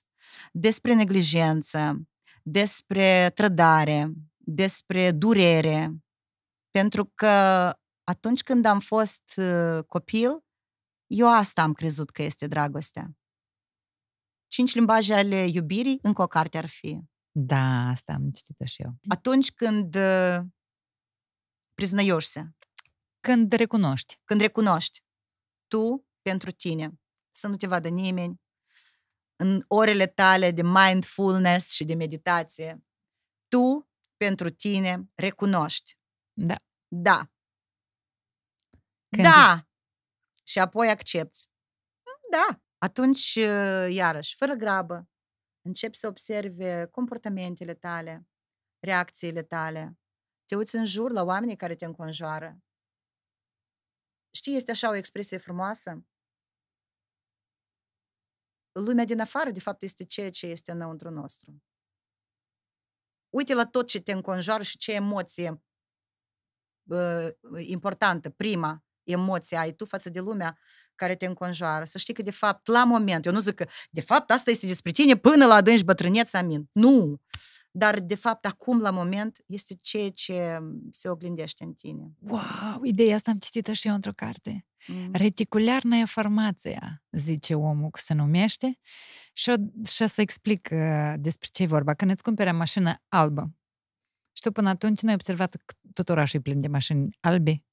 A: despre neglijență, despre trădare, despre durere, pentru că atunci când am fost uh, copil, eu asta am crezut că este dragostea. Cinci limbaje ale iubirii, încă o carte ar fi.
B: Da, asta am citit și eu.
A: Atunci când uh, priznaioști Când recunoști. Când recunoști. Tu pentru tine. Să nu te vadă nimeni. În orele tale de mindfulness și de meditație. Tu pentru tine recunoști. Da. Da. Când... Da! Și apoi accepti. Da. Atunci, uh, iarăși, fără grabă, începi să observi comportamentele tale, reacțiile tale, te uiți în jur la oamenii care te înconjoară. Știi, este așa o expresie frumoasă? Lumea din afară, de fapt, este ceea ce este înăuntru nostru. Uite la tot ce te înconjoară și ce emoție uh, importantă, prima, emoții ai tu față de lumea care te înconjoară. Să știi că, de fapt, la moment, eu nu zic că, de fapt, asta este despre tine până la adânci bătrâneți, amin. Nu! Dar, de fapt, acum, la moment, este ceea ce mm, se oglindește în tine. Wow!
B: Ideea asta am citit-o și eu într-o carte. Mm. e formația, zice omul, se numește. Și, o, și o să explic uh, despre ce e vorba. Când îți cumpere mașină albă, știu, până atunci noi observat că tot orașul e plin de mașini albe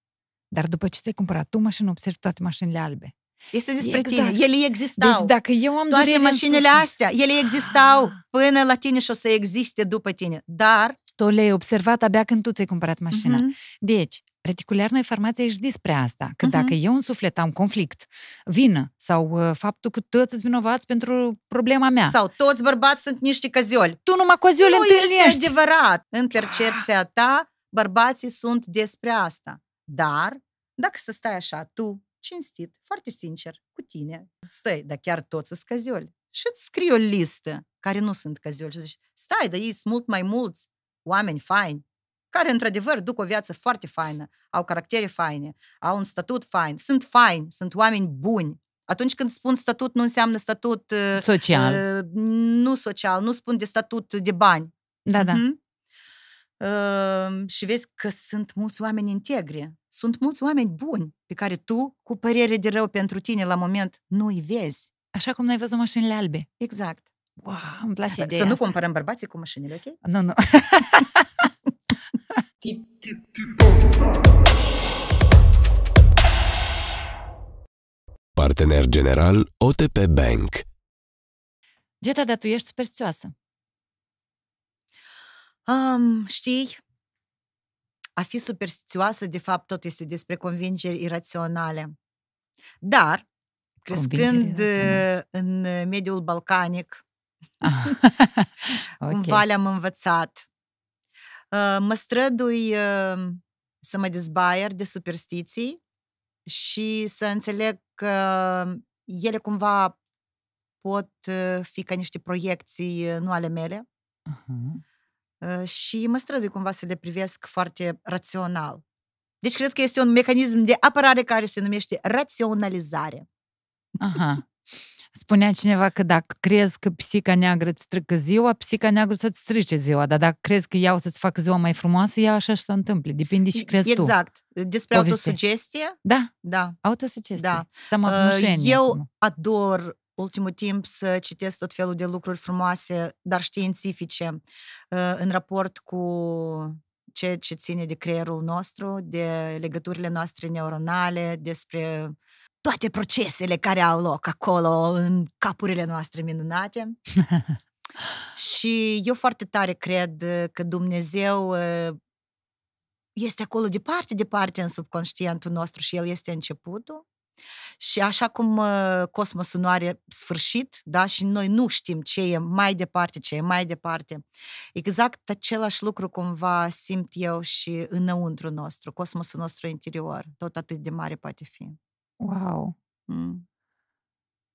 B: dar după ce ți-ai cumpărat tu mașină, observi toate mașinile albe.
A: Este despre exact. tine. Ele existau. Deci dacă eu am Toate mașinile suflet... astea, ele existau ah. până la tine și o să existe după tine. Dar... Tu le-ai observat abia când tu ți-ai cumpărat mașina. Uh-huh. Deci,
B: noi informație ești despre asta. Că uh-huh. dacă eu în suflet am conflict, vină sau uh, faptul că toți sunt
A: vinovați pentru problema mea. Sau toți bărbați sunt niște cazioli. Tu numai cazioli nu întâlnești. Nu este adevărat. În percepția ah. ta, bărbații sunt despre asta. Dar dacă să stai așa, tu, cinstit, foarte sincer, cu tine, stai, dar chiar toți sunt căzioli. Și îți scrii o listă care nu sunt căzioli și zici, stai, dar ei sunt mult mai mulți oameni faini, care într-adevăr duc o viață foarte faină, au caractere faine, au un statut fain, sunt faini, sunt oameni buni. Atunci când spun statut, nu înseamnă statut uh, social. Uh, nu social, nu spun de statut de bani. Da, da. Uh-huh. Uh, și vezi că sunt mulți oameni integri sunt mulți oameni buni pe care tu, cu părere de rău pentru tine la moment, nu îi vezi. Așa cum n-ai văzut mașinile albe. Exact. Wow, îmi place ideea Să nu comparăm bărbații cu mașinile, ok? Nu, nu.
B: Partener general OTP Bank
A: Geta, dar tu ești superstioasă. Um, știi, a fi superstițioasă, de fapt, tot este despre convingeri iraționale. Dar, crescând uh, în mediul balcanic, ah. okay. cumva le-am învățat. Uh, mă strădui uh, să mă dezbaier de superstiții și să înțeleg că ele cumva pot fi ca niște proiecții, nu ale mele. Uh-huh și mă strădui cumva să le privesc foarte rațional. Deci cred că este un mecanism de apărare care se numește raționalizare.
B: Aha. Spunea cineva că dacă crezi că psica neagră îți strică ziua, psica neagră să-ți strice ziua, dar dacă crezi că ea o să-ți facă ziua mai frumoasă, ea așa și se întâmplă. Depinde și crezi exact. tu. Exact.
A: Despre Poveste. autosugestie. Da. Da. Autosugestie. Da. Să mă Eu acum. ador ultimul timp să citesc tot felul de lucruri frumoase, dar științifice, uh, în raport cu ce ce ține de creierul nostru, de legăturile noastre neuronale, despre toate procesele care au loc acolo în capurile noastre minunate. și eu foarte tare cred că Dumnezeu uh, este acolo departe, departe în subconștientul nostru și El este începutul și așa cum cosmosul nu are sfârșit, da, și noi nu știm ce e mai departe, ce e mai departe, exact același lucru cumva simt eu și înăuntru nostru, cosmosul nostru interior, tot atât de mare poate fi.
B: Wow! Mm.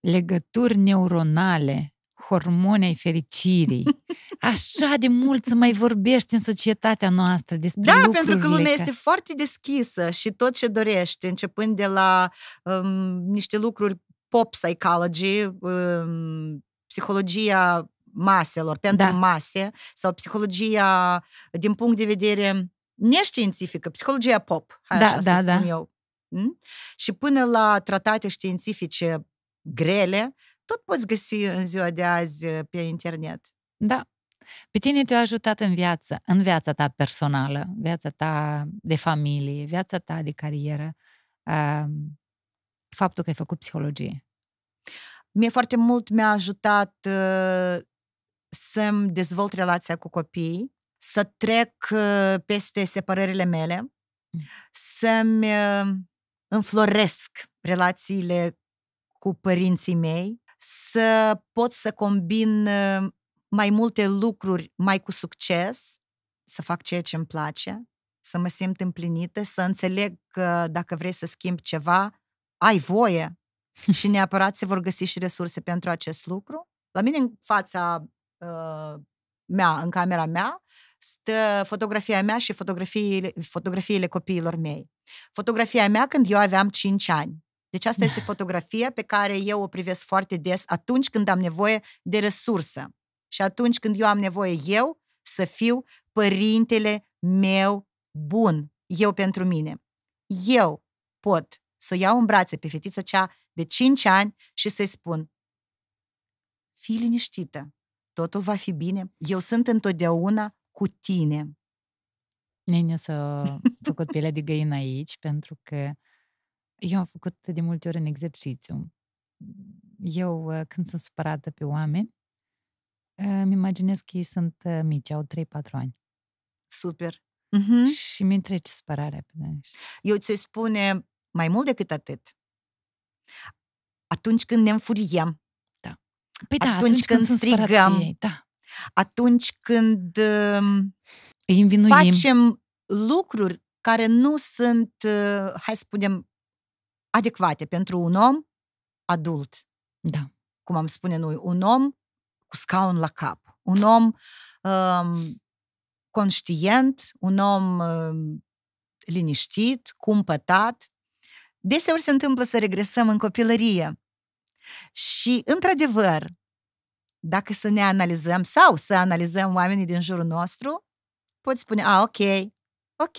B: Legături neuronale hormoni ai fericirii. Așa de mult să mai vorbești în societatea noastră despre Da, pentru că lumea ca... este
A: foarte deschisă și tot ce dorește, începând de la um, niște lucruri pop psychology, um, psihologia maselor, pentru da. mase, sau psihologia din punct de vedere neștiințifică, psihologia pop, hai da, așa da, să da. spun eu. Hmm? Și până la tratate științifice grele tot poți găsi în ziua de azi uh, pe internet.
B: Da. Pe tine te-a ajutat în viață, în viața ta personală, viața ta de familie,
A: viața ta de carieră, um, faptul că ai făcut psihologie. Mie foarte mult mi-a ajutat uh, să-mi dezvolt relația cu copiii, să trec uh, peste separările mele, mm. să-mi înfloresc relațiile cu părinții mei, să pot să combin ă, mai multe lucruri mai cu succes, să fac ceea ce îmi place, să mă simt împlinită, să înțeleg că dacă vrei să schimbi ceva, ai voie și neapărat se vor găsi și resurse pentru acest lucru. La mine în fața uh, mea, în camera mea, stă fotografia mea și fotografiile, fotografiile copiilor mei. Fotografia mea când eu aveam 5 ani. Deci asta este fotografia pe care eu o privesc foarte des atunci când am nevoie de resursă. Și atunci când eu am nevoie eu să fiu părintele meu bun, eu pentru mine. Eu pot să o iau în brațe pe fetița cea de 5 ani și să-i spun Fii liniștită, totul va fi bine, eu sunt întotdeauna cu tine. Nene s-a făcut pielea de găină
B: aici pentru că eu am făcut de multe ori în exercițiu. Eu, uh, când sunt supărată pe oameni, uh, îmi imaginez că ei sunt
A: uh, mici, au 3-4 ani. Super. Mm-hmm. Și mi trece supărarea pe Daniș. Eu ți spune mai mult decât atât. Atunci când ne înfuriem. Da. Păi da, atunci, atunci când, când strigăm. Ei, da. Atunci când um, facem lucruri care nu sunt, hai să spunem, adecvate pentru un om adult. Da. Cum am spune noi, un om cu scaun la cap, un om um, conștient, un om um, liniștit, cumpătat. Deseori se întâmplă să regresăm în copilărie. Și, într-adevăr, dacă să ne analizăm sau să analizăm oamenii din jurul nostru, poți spune, a, ok, ok,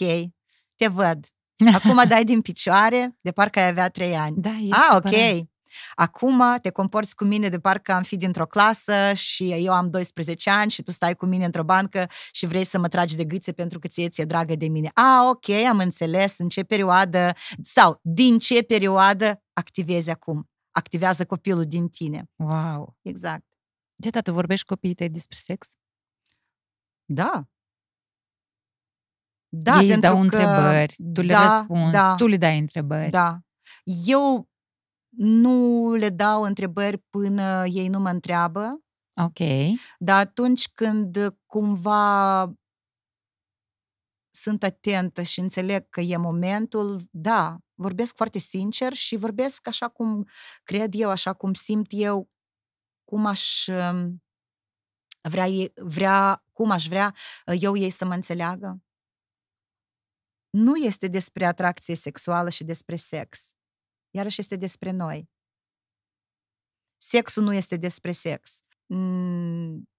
A: te văd, Acum dai din picioare, de parcă ai avea trei ani. Da, ești ah, ok. Acum te comporți cu mine de parcă am fi dintr-o clasă și eu am 12 ani și tu stai cu mine într-o bancă și vrei să mă tragi de gâțe pentru că ție ți-e dragă de mine. A, ah, ok, am înțeles în ce perioadă sau din ce perioadă activezi acum. Activează copilul din tine. Wow! Exact. De tu vorbești copiii tăi despre sex? Da, da, Ei îți dau că, întrebări, tu le da, răspunzi, da, tu le dai întrebări. Da. Eu nu le dau întrebări până ei nu mă întreabă. Ok. Dar atunci când cumva sunt atentă și înțeleg că e momentul, da, vorbesc foarte sincer și vorbesc așa cum cred eu, așa cum simt eu, cum aș um, vrea, vrea cum aș vrea uh, eu ei să mă înțeleagă nu este despre atracție sexuală și despre sex. Iarăși este despre noi. Sexul nu este despre sex. Mm.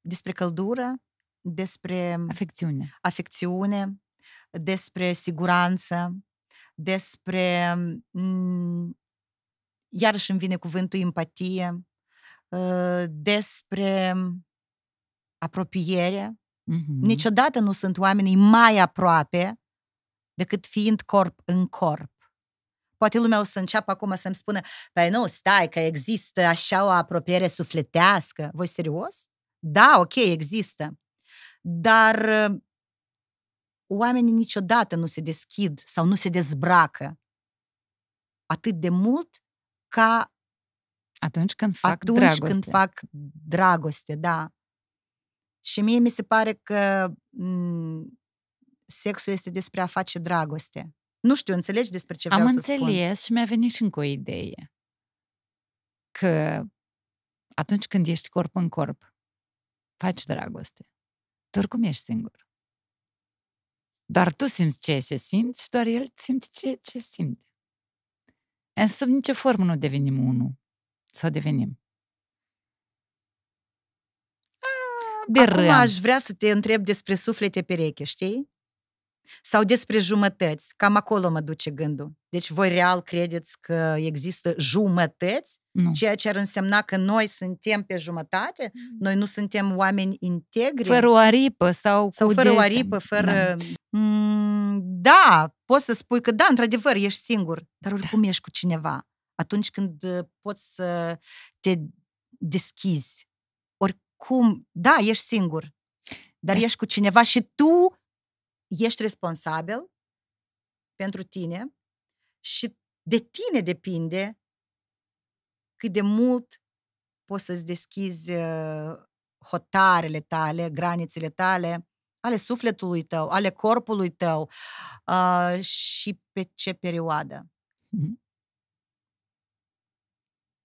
A: Despre căldură, despre afecțiune, afecțiune despre siguranță, despre. Mm, iarăși îmi vine cuvântul empatie, ă, despre apropiere, Mm-hmm. Niciodată nu sunt oamenii mai aproape decât fiind corp în corp. Poate lumea o să înceapă acum să-mi spună, păi nu, stai că există așa o apropiere sufletească. Voi serios? Da, ok, există. Dar uh, oamenii niciodată nu se deschid sau nu se dezbracă atât de mult ca atunci când fac atunci dragoste. când fac dragoste, da. Și mie mi se pare că m- mm, sexul este despre a face dragoste. Nu știu, înțelegi despre ce vreau Am să înțeles
B: spun. și mi-a venit și încă o idee. Că atunci când ești corp în corp, faci dragoste. Tu oricum ești singur. Doar tu simți ce se simți și doar el simte ce, ce simte. Însă sub nicio formă nu devenim unul. Sau devenim.
A: de Acum rând. aș vrea să te întreb despre suflete pereche, știi? Sau despre jumătăți. Cam acolo mă duce gândul. Deci voi real credeți că există jumătăți? Nu. Ceea ce ar însemna că noi suntem pe jumătate? Mm. Noi nu suntem oameni integri? Fără o aripă
B: sau... Sau fără o aripă, fără... Da.
A: Mm, da, poți să spui că da, într-adevăr, ești singur. Dar da. oricum da. ești cu cineva. Atunci când uh, poți să te deschizi cum, da, ești singur, dar ești cu cineva și tu ești responsabil pentru tine și de tine depinde cât de mult poți să-ți deschizi uh, hotarele tale, granițele tale, ale sufletului tău, ale corpului tău uh, și pe ce perioadă. Mm-hmm.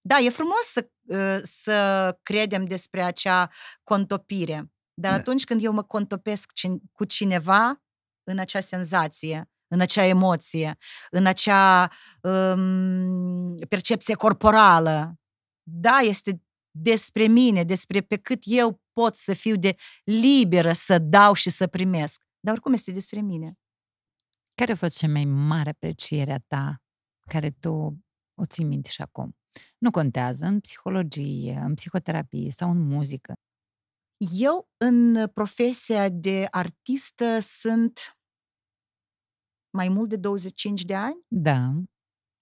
A: Da, e frumos să Ă, să credem despre acea contopire. Dar da. atunci când eu mă contopesc cu cineva în acea senzație, în acea emoție, în acea um, percepție corporală, da, este despre mine, despre pe cât eu pot să fiu de liberă să dau și să primesc. Dar oricum este despre mine.
B: Care a fost cea mai mare apreciere a ta care tu o ții minte și acum? Nu contează, în psihologie, în psihoterapie sau în muzică.
A: Eu, în profesia de artistă, sunt mai mult de 25 de ani. Da.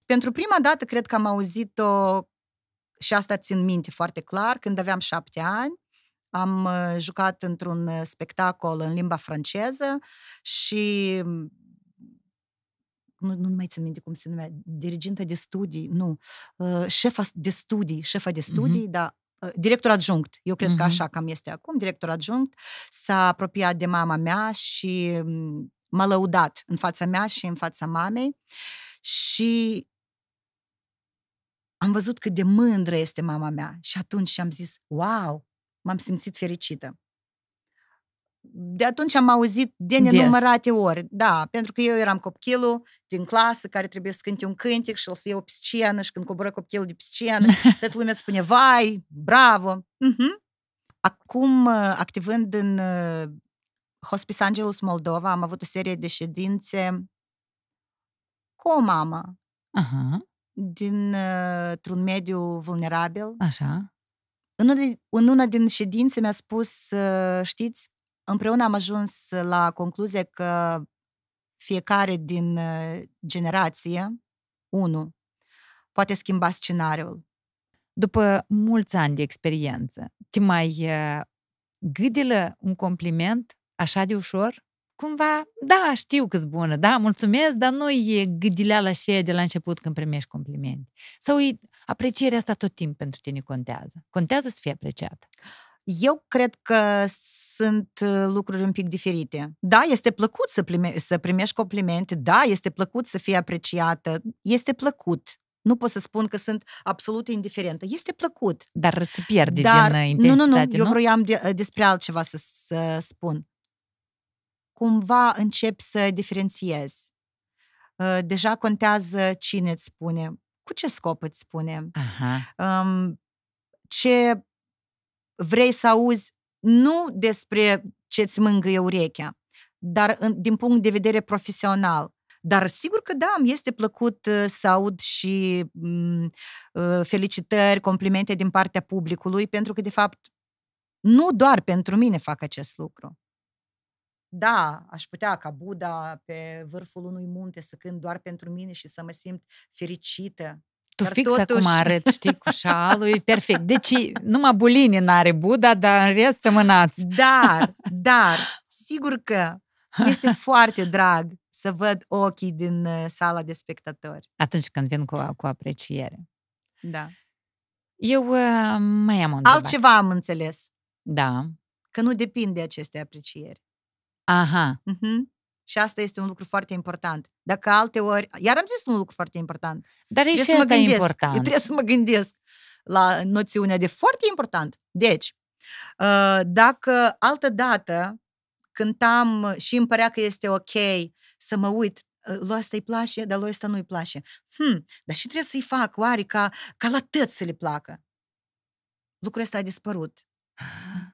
A: Pentru prima dată, cred că am auzit-o și asta țin minte foarte clar, când aveam șapte ani, am uh, jucat într-un uh, spectacol în limba franceză și nu, nu mai țin minte cum se numea, dirigintă de studii, nu, șefa de studii, șefa de studii, mm-hmm. da, director adjunct, eu cred uh-huh. că așa cam este acum, director adjunct, s-a apropiat de mama mea și m-a lăudat în fața mea și în fața mamei și am văzut cât de mândră este mama mea și atunci am zis, wow, m-am simțit fericită de atunci am auzit de nenumărate yes. ori. Da, pentru că eu eram copilul din clasă care trebuie să cânte un cântec și îl să iau pe scenă și când coboră copilul de pe scenă, toată lumea spune, vai, bravo. Uh-huh. Acum, uh, activând în uh, Hospice Angelus Moldova, am avut o serie de ședințe cu o mamă Aha. dintr-un uh, mediu vulnerabil. Așa. În una, din, în una din ședințe mi-a spus, știți, Împreună am ajuns la concluzie că fiecare din uh, generație, unu poate schimba scenariul. După mulți ani de experiență, te mai uh,
B: gâdilă un compliment așa de ușor? Cumva, da, știu că-s bună, da, mulțumesc, dar nu e la șeie de la început când primești complimente. Sau e
A: aprecierea asta tot timp pentru tine contează? Contează să fie apreciată? Eu cred că sunt uh, lucruri un pic diferite. Da, este plăcut să, prime- să primești complimente, da, este plăcut să fii apreciată, este plăcut. Nu pot să spun că sunt absolut indiferentă. Este plăcut. Dar se pierde Dar, din uh, nu? Nu, nu, eu vroiam de, uh, despre altceva să, să spun. Cumva încep să diferențiez. Deja contează cine îți spune, cu ce scop îți spune, Aha. Um, ce vrei să auzi nu despre ce îți mângâie urechea, dar în, din punct de vedere profesional. Dar sigur că da, mi este plăcut uh, să aud și mm, uh, felicitări, complimente din partea publicului, pentru că, de fapt, nu doar pentru mine fac acest lucru. Da, aș putea ca Buddha pe vârful unui munte să cânt doar pentru mine și să mă simt fericită tu Dar fix totuși... acum arăți, știi,
B: cu șalul, e perfect. Deci numai buline n-are Buda, dar în rest
A: mânați. Dar, dar, sigur că este foarte drag să văd ochii din uh, sala de spectatori.
B: Atunci când vin cu, cu apreciere.
A: Da. Eu uh, mai am o întrebare. Altceva am înțeles. Da. Că nu depinde de aceste aprecieri. Aha. Uh-huh. Și asta este un lucru foarte important. Dacă alte ori, iar am zis un lucru foarte important. Dar e și asta gândesc, important. Eu trebuie să mă gândesc la noțiunea de foarte important. Deci, uh, dacă altă dată cântam și îmi părea că este ok să mă uit uh, lui asta îi place, dar lui asta nu-i place. Hmm, dar și trebuie să-i fac, oare, ca, ca la tăți să le placă. Lucrul ăsta a dispărut. Ah.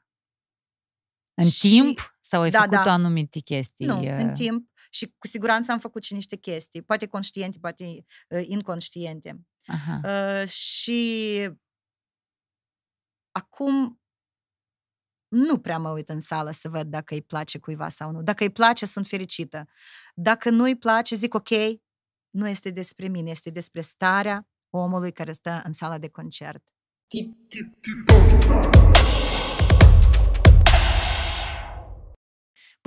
B: În și timp? Sau ai da, făcut da. anumite chestii? Nu, în uh? timp.
A: Și cu siguranță am făcut și niște chestii, poate conștiente, poate uh, inconștiente. Aha. Uh, și acum nu prea mă uit în sală să văd dacă îi place cuiva sau nu. Dacă îi place, sunt fericită. Dacă nu îi place, zic ok, nu este despre mine, este despre starea omului care stă în sala de concert. Tip, tip, tip.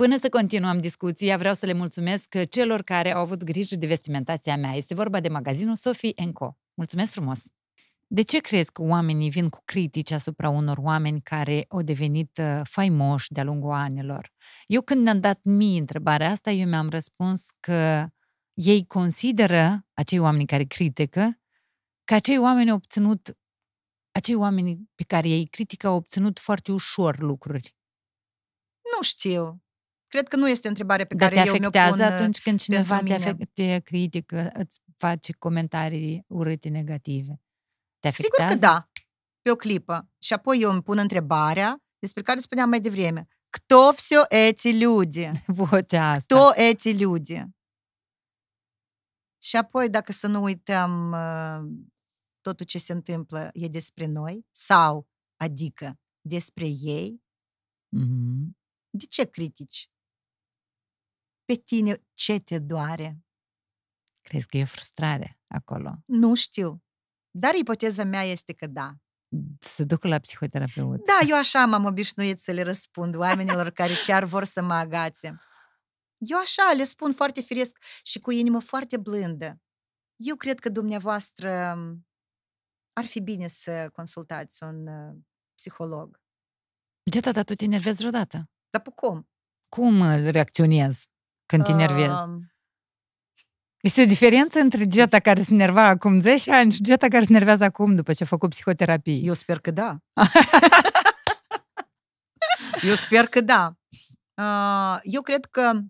B: Până să continuăm discuția, vreau să le mulțumesc celor care au avut grijă de vestimentația mea. Este vorba de magazinul Sophie Co. Mulțumesc frumos! De ce crezi că oamenii vin cu critici asupra unor oameni care au devenit uh, faimoși de-a lungul anilor? Eu când mi-am dat mie întrebarea asta, eu mi-am răspuns că ei consideră, acei oameni care critică, că acei oameni au obținut, acei oameni pe care ei critică au obținut foarte ușor lucruri.
A: Nu știu. Cred că nu este întrebare pe Dar care eu mi-o pun uh, atunci când cineva te, afect, te critică, îți face comentarii urâte, negative. Te afectează? Sigur că da, pe o clipă. Și apoi eu îmi pun întrebarea despre care spuneam mai devreme. Кто все эти люди? Vocea asta. Кто эти люди? Și apoi, dacă să nu uităm uh, totul ce se întâmplă e despre noi sau, adică, despre ei, mm-hmm. de ce critici? pe tine ce te doare. Crezi că e frustrare acolo? Nu știu. Dar ipoteza mea este că da.
B: Să duc la psihoterapeut.
A: Da, eu așa m-am obișnuit să le răspund oamenilor care chiar vor să mă agațe. Eu așa le spun foarte firesc și cu inimă foarte blândă. Eu cred că dumneavoastră ar fi bine să consultați un uh, psiholog.
B: De dar tu te enervezi vreodată? Dar pe cum? Cum uh, reacționez? când te nervezi? Um... Este o diferență între geta care se nerva acum 10 ani și geta care se nervează acum după ce a făcut psihoterapie. Eu sper că da.
A: Eu sper că da. Eu cred că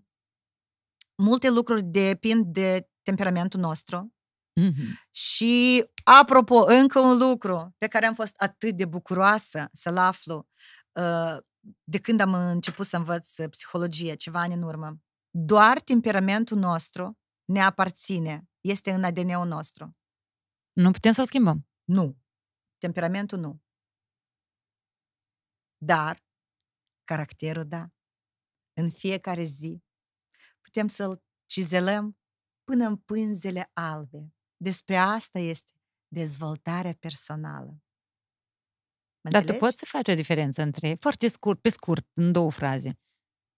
A: multe lucruri depind de temperamentul nostru. Mm-hmm. Și, apropo, încă un lucru pe care am fost atât de bucuroasă să-l aflu ă, de când am început să învăț psihologie, ceva ani în urmă. Doar temperamentul nostru ne aparține, este în ADN-ul nostru.
B: Nu putem să-l schimbăm.
A: Nu. Temperamentul nu. Dar caracterul, da, în fiecare zi putem să-l cizelăm până în pânzele albe. Despre asta este dezvoltarea personală. Mă Dar înțelegi? tu poți
B: să faci o diferență între, foarte scurt, pe scurt, în două fraze,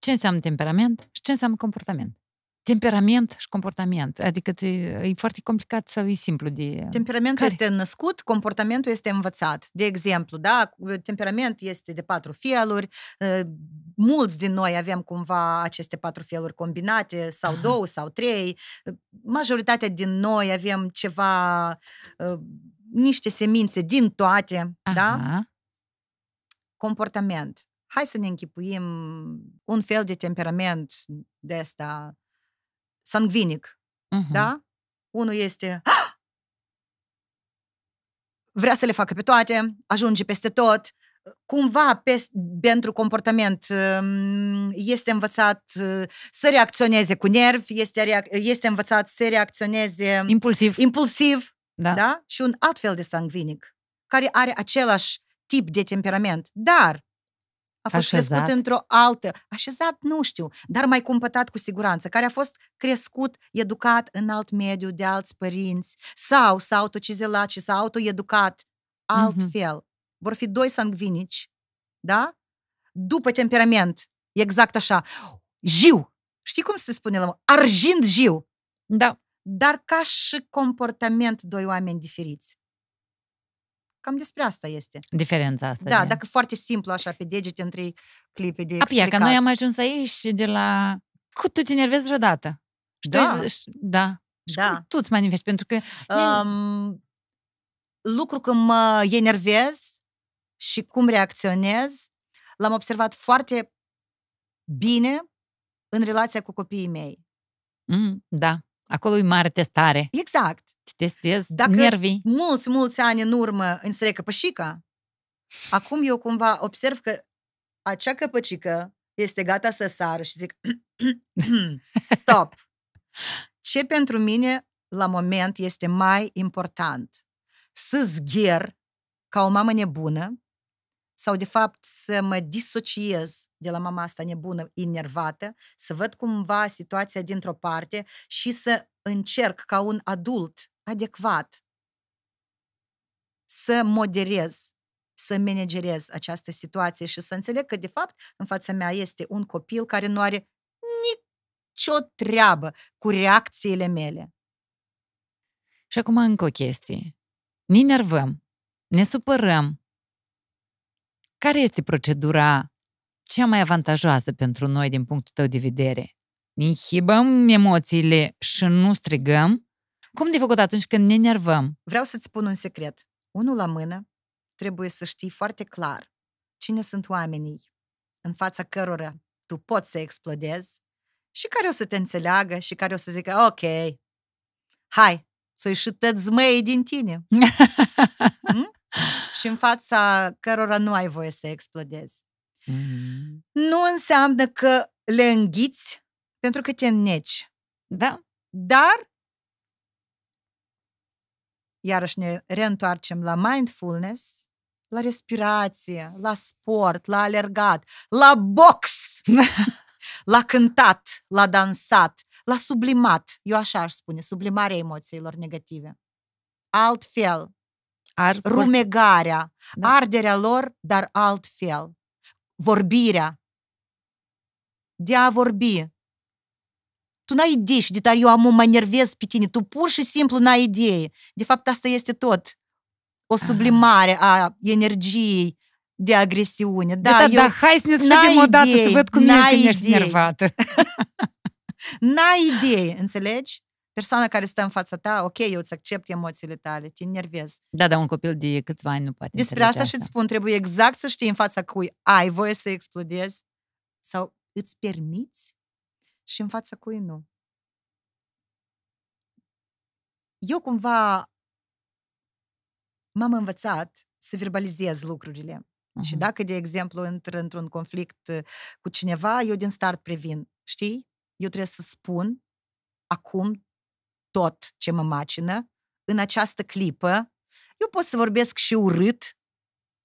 B: ce înseamnă temperament și ce înseamnă comportament. Temperament și comportament. Adică e, e foarte complicat sau e simplu de...
A: Temperamentul Care? este născut, comportamentul este învățat. De exemplu, da, temperament este de patru feluri, ă, mulți din noi avem cumva aceste patru feluri combinate, sau Aha. două, sau trei. Majoritatea din noi avem ceva, ă, niște semințe din toate, da? Aha. da? Comportament hai să ne închipuim un fel de temperament de asta sangvinic, uh-huh. da? Unul este ah! vrea să le facă pe toate, ajunge peste tot, cumva pe, pentru comportament um, este învățat uh, să reacționeze cu nervi, este, este învățat să reacționeze impulsiv, impulsiv da. Da? și un alt fel de sangvinic care are același tip de temperament, dar a fost așezat. crescut într-o altă, așezat, nu știu, dar mai cumpătat cu siguranță, care a fost crescut, educat în alt mediu de alți părinți, sau s-a autocizelat și s-a autoeducat altfel. Mm-hmm. Vor fi doi sangvinici, da? După temperament, exact așa. Jiu! Știi cum se spune la mă? Argint jiu! Da. Dar ca și comportament, doi oameni diferiți. Cam despre asta este. Diferența asta. Da, de... dacă foarte simplu așa pe degete între clipe de explicat. Apia, că noi am ajuns aici de la...
B: Cu tu te nervezi vreodată. Da. da.
A: da. Și da. tu îți manifesti? Pentru că... Um, lucru că mă enervez și cum reacționez, l-am observat foarte bine în relația cu copiii mei. Mm, da. Acolo e mare testare. Exact. Te testez Dacă nervii. mulți, mulți ani în urmă înțeleg căpășica, acum eu cumva observ că acea căpăcică este gata să sară și zic stop. Ce pentru mine la moment este mai important? Să zgher ca o mamă nebună sau de fapt să mă disociez de la mama asta nebună, inervată, să văd cumva situația dintr-o parte și să încerc ca un adult adecvat să moderez, să managerez această situație și să înțeleg că, de fapt, în fața mea este un copil care nu are nicio treabă cu reacțiile mele.
B: Și acum încă o chestie. Ne nervăm, ne supărăm, care este procedura cea mai avantajoasă pentru noi din punctul tău de vedere? Ne inhibăm emoțiile și nu strigăm? Cum de făcut atunci când ne nervăm?
A: Vreau să-ți spun un secret. Unul la mână, trebuie să știi foarte clar cine sunt oamenii în fața cărora tu poți să explodezi și care o să te înțeleagă și care o să zică, ok, hai, să i ieșit tăți din tine. și în fața cărora nu ai voie să explodezi. Mm-hmm. Nu înseamnă că le înghiți pentru că te înneci. Da. Dar iarăși ne reîntoarcem la mindfulness, la respirație, la sport, la alergat, la box, la cântat, la dansat, la sublimat. Eu așa aș spune, sublimarea emoțiilor negative. Altfel, Art, rumegarea, da. arderea lor, dar altfel. Vorbirea. De a vorbi. Tu n-ai idei și de tare eu am mă nervez pe tine. Tu pur și simplu n-ai idee. De fapt, asta este tot. O ah. sublimare a energiei de agresiune. Da, da, eu, da, hai să ne spunem o dată să văd cum ești
B: nervată.
A: n-ai idee, înțelegi? persoana care stă în fața ta, ok, eu îți accept emoțiile tale, te enervez.
B: Da, dar un copil de câțiva ani nu poate Despre asta, asta și îți
A: spun, trebuie exact să știi în fața cui ai voie să explodezi sau îți permiți și în fața cui nu. Eu cumva m-am învățat să verbalizez lucrurile. Uh-huh. Și mhm. dacă, de exemplu, intră într-un conflict uh, cu cineva, eu din start previn, știi, eu trebuie să spun acum tot ce mă macină în această clipă. Eu pot să vorbesc și urât,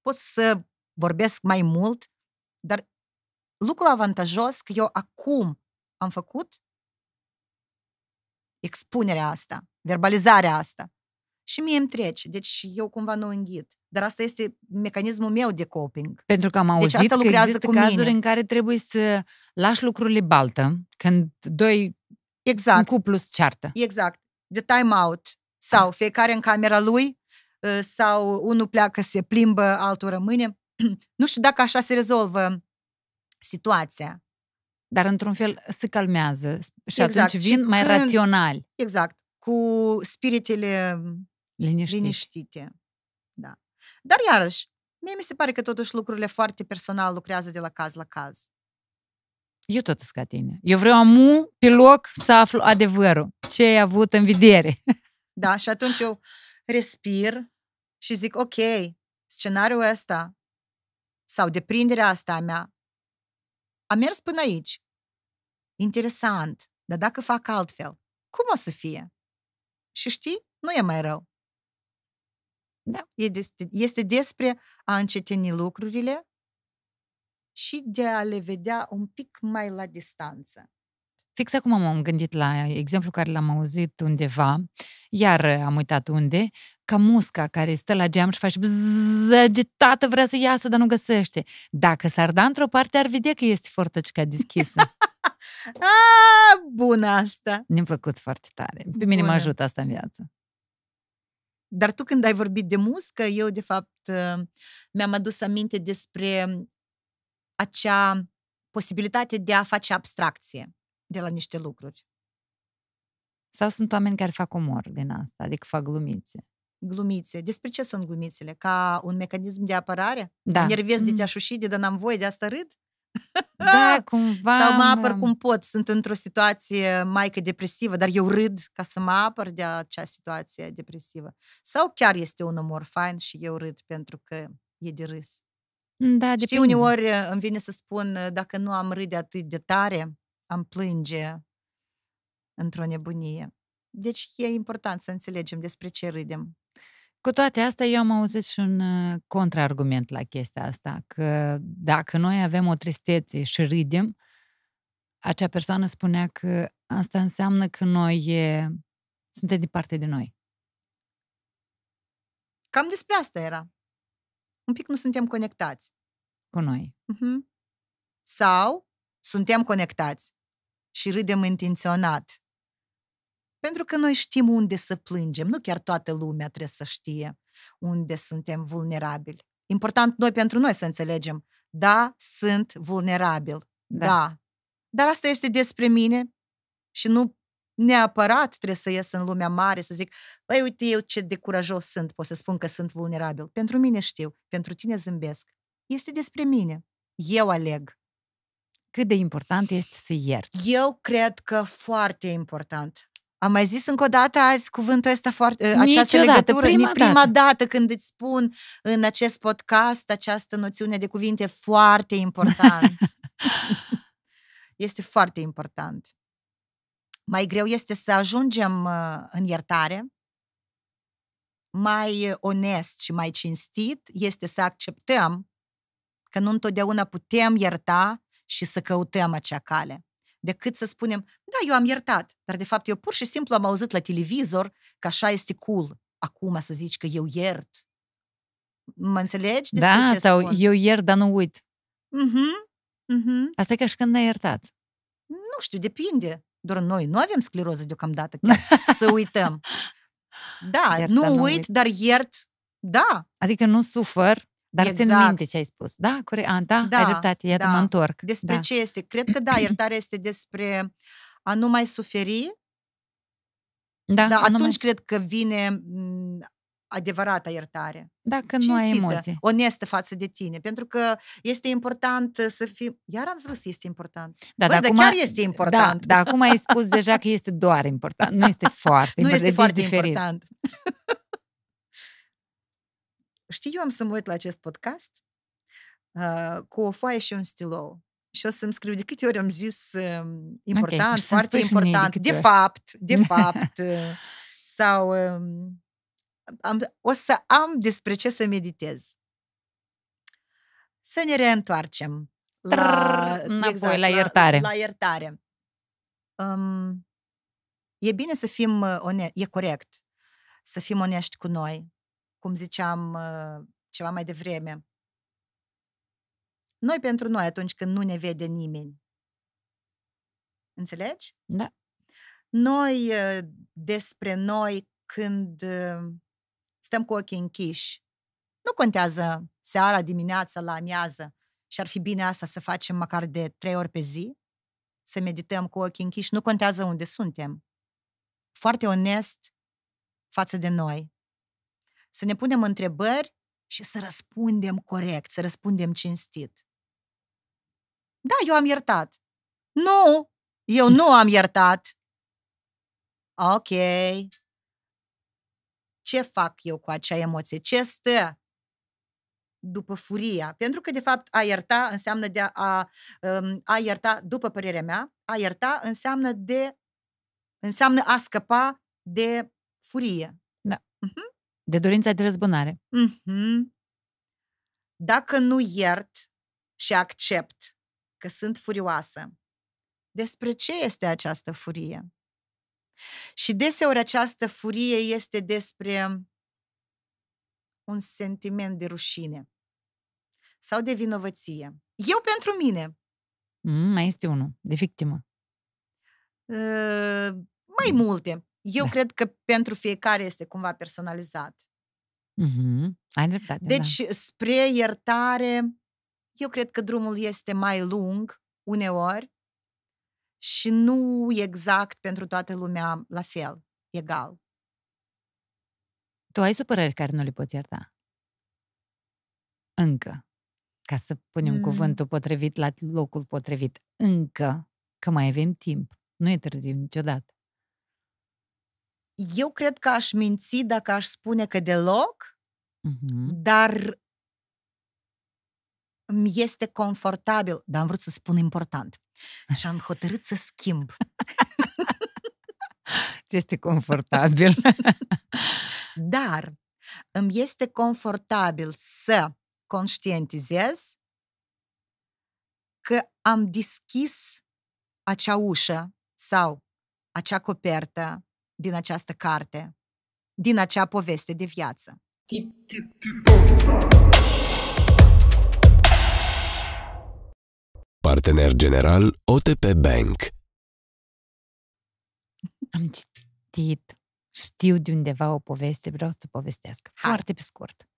A: pot să vorbesc mai mult, dar lucru avantajos că eu acum am făcut expunerea asta, verbalizarea asta. Și mie îmi trece, deci eu cumva nu înghit. Dar asta este mecanismul meu de coping. Pentru că am auzit deci asta că există cu cazuri mine. în care trebuie să lași lucrurile baltă, când doi Exact. Un cuplu se ceartă. Exact. De time-out. Da. Sau fiecare în camera lui, ă, sau unul pleacă, se plimbă, altul rămâne. Nu știu dacă așa se rezolvă situația. Dar într-un fel se calmează și exact. atunci vin și mai când, raționali. Exact. Cu spiritele
B: liniștite. liniștite.
A: Da. Dar iarăși, mie mi se pare că totuși lucrurile foarte personal lucrează de la caz la caz.
B: Eu tot sunt ca tine. Eu vreau amu pe loc să aflu adevărul, ce ai avut în vedere.
A: Da, și atunci eu respir și zic, ok, scenariul ăsta sau deprinderea asta a mea a mers până aici. Interesant, dar dacă fac altfel, cum o să fie? Și știi, nu e mai rău. Da. Este despre a înceteni lucrurile și de a le vedea un pic mai la distanță.
B: Fix acum m-am gândit la exemplu care l-am auzit undeva, iar am uitat unde, ca musca care stă la geam și face bzzz, agitată, vrea să iasă, dar nu găsește. Dacă s-ar da într-o parte, ar vedea că este fortăcica deschisă. A,
A: ah, bună asta! Mi-a plăcut
B: foarte tare. Pe mine mă ajută asta în viață.
A: Dar tu când ai vorbit de muscă, eu de fapt uh, mi-am adus aminte despre acea posibilitate de a face abstracție de la niște lucruri.
B: Sau sunt oameni care fac umor din asta, adică fac glumițe.
A: Glumițe. Despre ce sunt glumițele? Ca un mecanism de apărare? Da. Nervez mm de te-aș uși, de, dar n-am voie, de asta râd? Da, cumva. Sau mă apăr cum pot. Sunt într-o situație mai că depresivă, dar eu râd ca să mă apăr de acea situație depresivă. Sau chiar este un umor fain și eu râd pentru că e de râs. Da, Știi, depinde. uneori э, îmi vine să spun, э, dacă nu am râde atât de tare, am plânge într-o nebunie. Deci e important să înțelegem despre ce râdem. Cu toate astea, eu am
B: auzit și un uh, contraargument la chestia asta, că dacă noi avem o tristețe și râdem, acea persoană spunea că asta înseamnă că noi e, suntem departe de noi.
A: Cam despre asta era un pic nu suntem conectați. Cu noi. Uh-huh. Sau suntem conectați și râdem intenționat. Pentru că noi știm unde să plângem, nu chiar toată lumea trebuie să știe unde suntem vulnerabili. Important noi pentru noi să înțelegem, da, sunt vulnerabil, da. da. Dar asta este despre mine și nu neapărat trebuie să ies în lumea mare, să zic, băi, uite eu ce de curajos sunt, pot să spun că sunt vulnerabil. Pentru mine știu, pentru tine zâmbesc. Este despre mine. Eu aleg. Cât de important este să ierți? Eu cred că foarte important. Am mai zis încă o dată azi cuvântul ăsta foarte, ă, Niciodată, această legătură, prima, prima dată. dată când îți spun în acest podcast această noțiune de cuvinte foarte important. este foarte important mai greu este să ajungem uh, în iertare, mai uh, onest și mai cinstit este să acceptăm că nu întotdeauna putem ierta și să căutăm acea cale. Decât să spunem, da, eu am iertat, dar de fapt eu pur și simplu am auzit la televizor că așa este cool acum să zici că eu iert. Mă înțelegi? Da, despre da, ce sau spun? eu iert, dar nu uit. Uh-huh, uh-huh. Asta e ca și când ai iertat. Nu știu, depinde doar noi nu avem scleroză deocamdată, să uităm. Da, iert, nu uit, uit, dar iert, da.
B: Adică nu sufăr, dar exact. țin minte ce ai spus. Da, corect. A, da, da, ai dreptate, iată, da. mă întorc. Despre da. ce
A: este? Cred că da, iertarea este despre a nu mai suferi. Da, da atunci mai... cred că vine adevărata iertare. Dacă Cinstită, nu ai emoții. onestă față de tine, pentru că este important uh, să fii... Iar am zis, este important. Da, Bă, dar, dar acum, chiar este da, important. Da, dar acum ai spus deja
B: că este doar important, nu este foarte nu important. Nu deci este foarte diferit. important.
A: Știi, eu am să mă uit la acest podcast uh, cu o foaie și un stilou și o să-mi scriu de câte ori am zis uh, important, okay, foarte important, de fapt, de fapt, uh, sau... Uh, am, o să am despre ce să meditez. Să ne reîntoarcem la, Înapoi, exact, la iertare. La, la iertare. Um, e bine să fim uh, onești, e corect să fim onești cu noi, cum ziceam uh, ceva mai devreme. Noi pentru noi atunci când nu ne vede nimeni. Înțelegi? Da. Noi uh, despre noi când stăm cu ochii închiși. Nu contează seara, dimineața, la amiază și ar fi bine asta să facem măcar de trei ori pe zi, să medităm cu ochii închiși, nu contează unde suntem. Foarte onest față de noi. Să ne punem întrebări și să răspundem corect, să răspundem cinstit. Da, eu am iertat. Nu, eu nu am iertat. Ok, ce fac eu cu acea emoție, ce stă după furia. Pentru că, de fapt, a ierta înseamnă de a, a, um, a ierta, după părerea mea, a ierta înseamnă de înseamnă a scăpa de furie.
B: Da. Uh-huh. De dorința de răzbunare.
A: Uh-huh. Dacă nu iert și accept că sunt furioasă, despre ce este această furie? Și deseori această furie este despre un sentiment de rușine sau de vinovăție. Eu pentru mine.
B: Mm, mai este unul, de victimă.
A: Uh, mai mm. multe. Eu da. cred că pentru fiecare este cumva personalizat.
B: Mm-hmm. Ai dreptate. Deci,
A: da. spre iertare, eu cred că drumul este mai lung uneori și nu exact pentru toată lumea la fel, egal.
B: Tu ai supărări care nu le poți ierta? Încă. Ca să punem mm. cuvântul potrivit la locul potrivit. Încă. Că mai avem timp. Nu e târziu niciodată.
A: Eu cred că aș minți dacă aș spune că deloc, mm-hmm. dar mi este confortabil, dar am vrut să spun important, și am hotărât să schimb. Ți este confortabil. Dar îmi este confortabil să conștientizez că am deschis acea ușă sau acea copertă din această carte, din acea poveste de viață. Tip, tip, tip.
B: Partener general OTP Bank. Am citit, știu de undeva o poveste, vreau să o povestesc. Foarte pe scurt.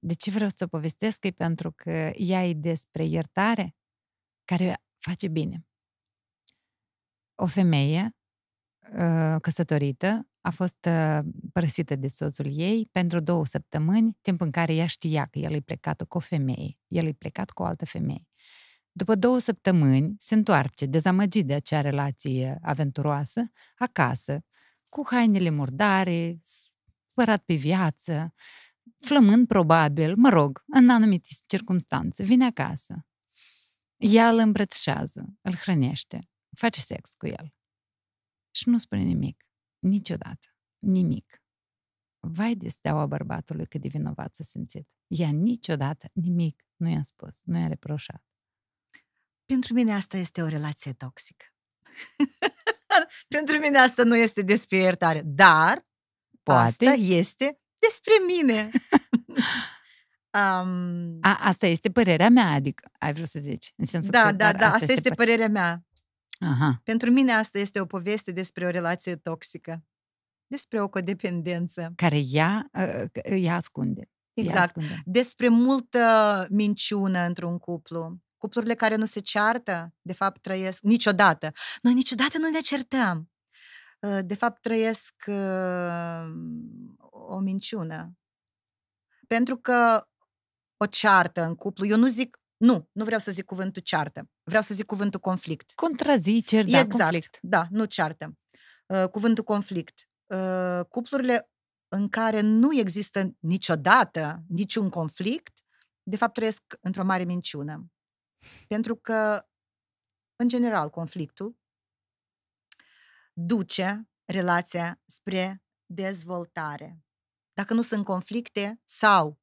B: De ce vreau să o povestesc? E pentru că ea e despre iertare care face bine. O femeie ă, căsătorită a fost ă, părăsită de soțul ei pentru două săptămâni, timp în care ea știa că el e plecat cu o femeie, el e plecat cu o altă femeie. După două săptămâni, se întoarce, dezamăgit de acea relație aventuroasă, acasă, cu hainele murdare, spărat pe viață, flămând probabil, mă rog, în anumite circunstanțe, vine acasă. Ea îl îmbrățișează, îl hrănește, face sex cu el. Și nu spune nimic. Niciodată. Nimic. Vai de steaua bărbatului cât de vinovat s-a simțit. Ea niciodată nimic nu i-a spus, nu i-a reproșat.
A: Pentru mine asta este o relație toxică. Pentru mine asta nu este despre iertare, dar Poate. asta este despre mine. um... A, asta este părerea mea, adică ai
B: vrut să zici, în sensul da, că... Da, da, asta este, este
A: părerea mea. Aha. Pentru mine asta este o poveste despre o relație toxică, despre o codependență.
B: Care ea,
A: ă, ă, ă, ea
B: ascunde. Exact. Ea ascunde.
A: Despre multă minciună într-un cuplu. Cuplurile care nu se ceartă, de fapt, trăiesc niciodată. Noi niciodată nu ne certăm. De fapt, trăiesc o minciună. Pentru că o ceartă în cuplu, eu nu zic nu, nu vreau să zic cuvântul ceartă. Vreau să zic cuvântul conflict. Contraziceri, da, exact, conflict. Da, nu ceartă. Uh, cuvântul conflict. Uh, cuplurile în care nu există niciodată niciun conflict, de fapt trăiesc într-o mare minciună. Pentru că, în general, conflictul duce relația spre dezvoltare. Dacă nu sunt conflicte sau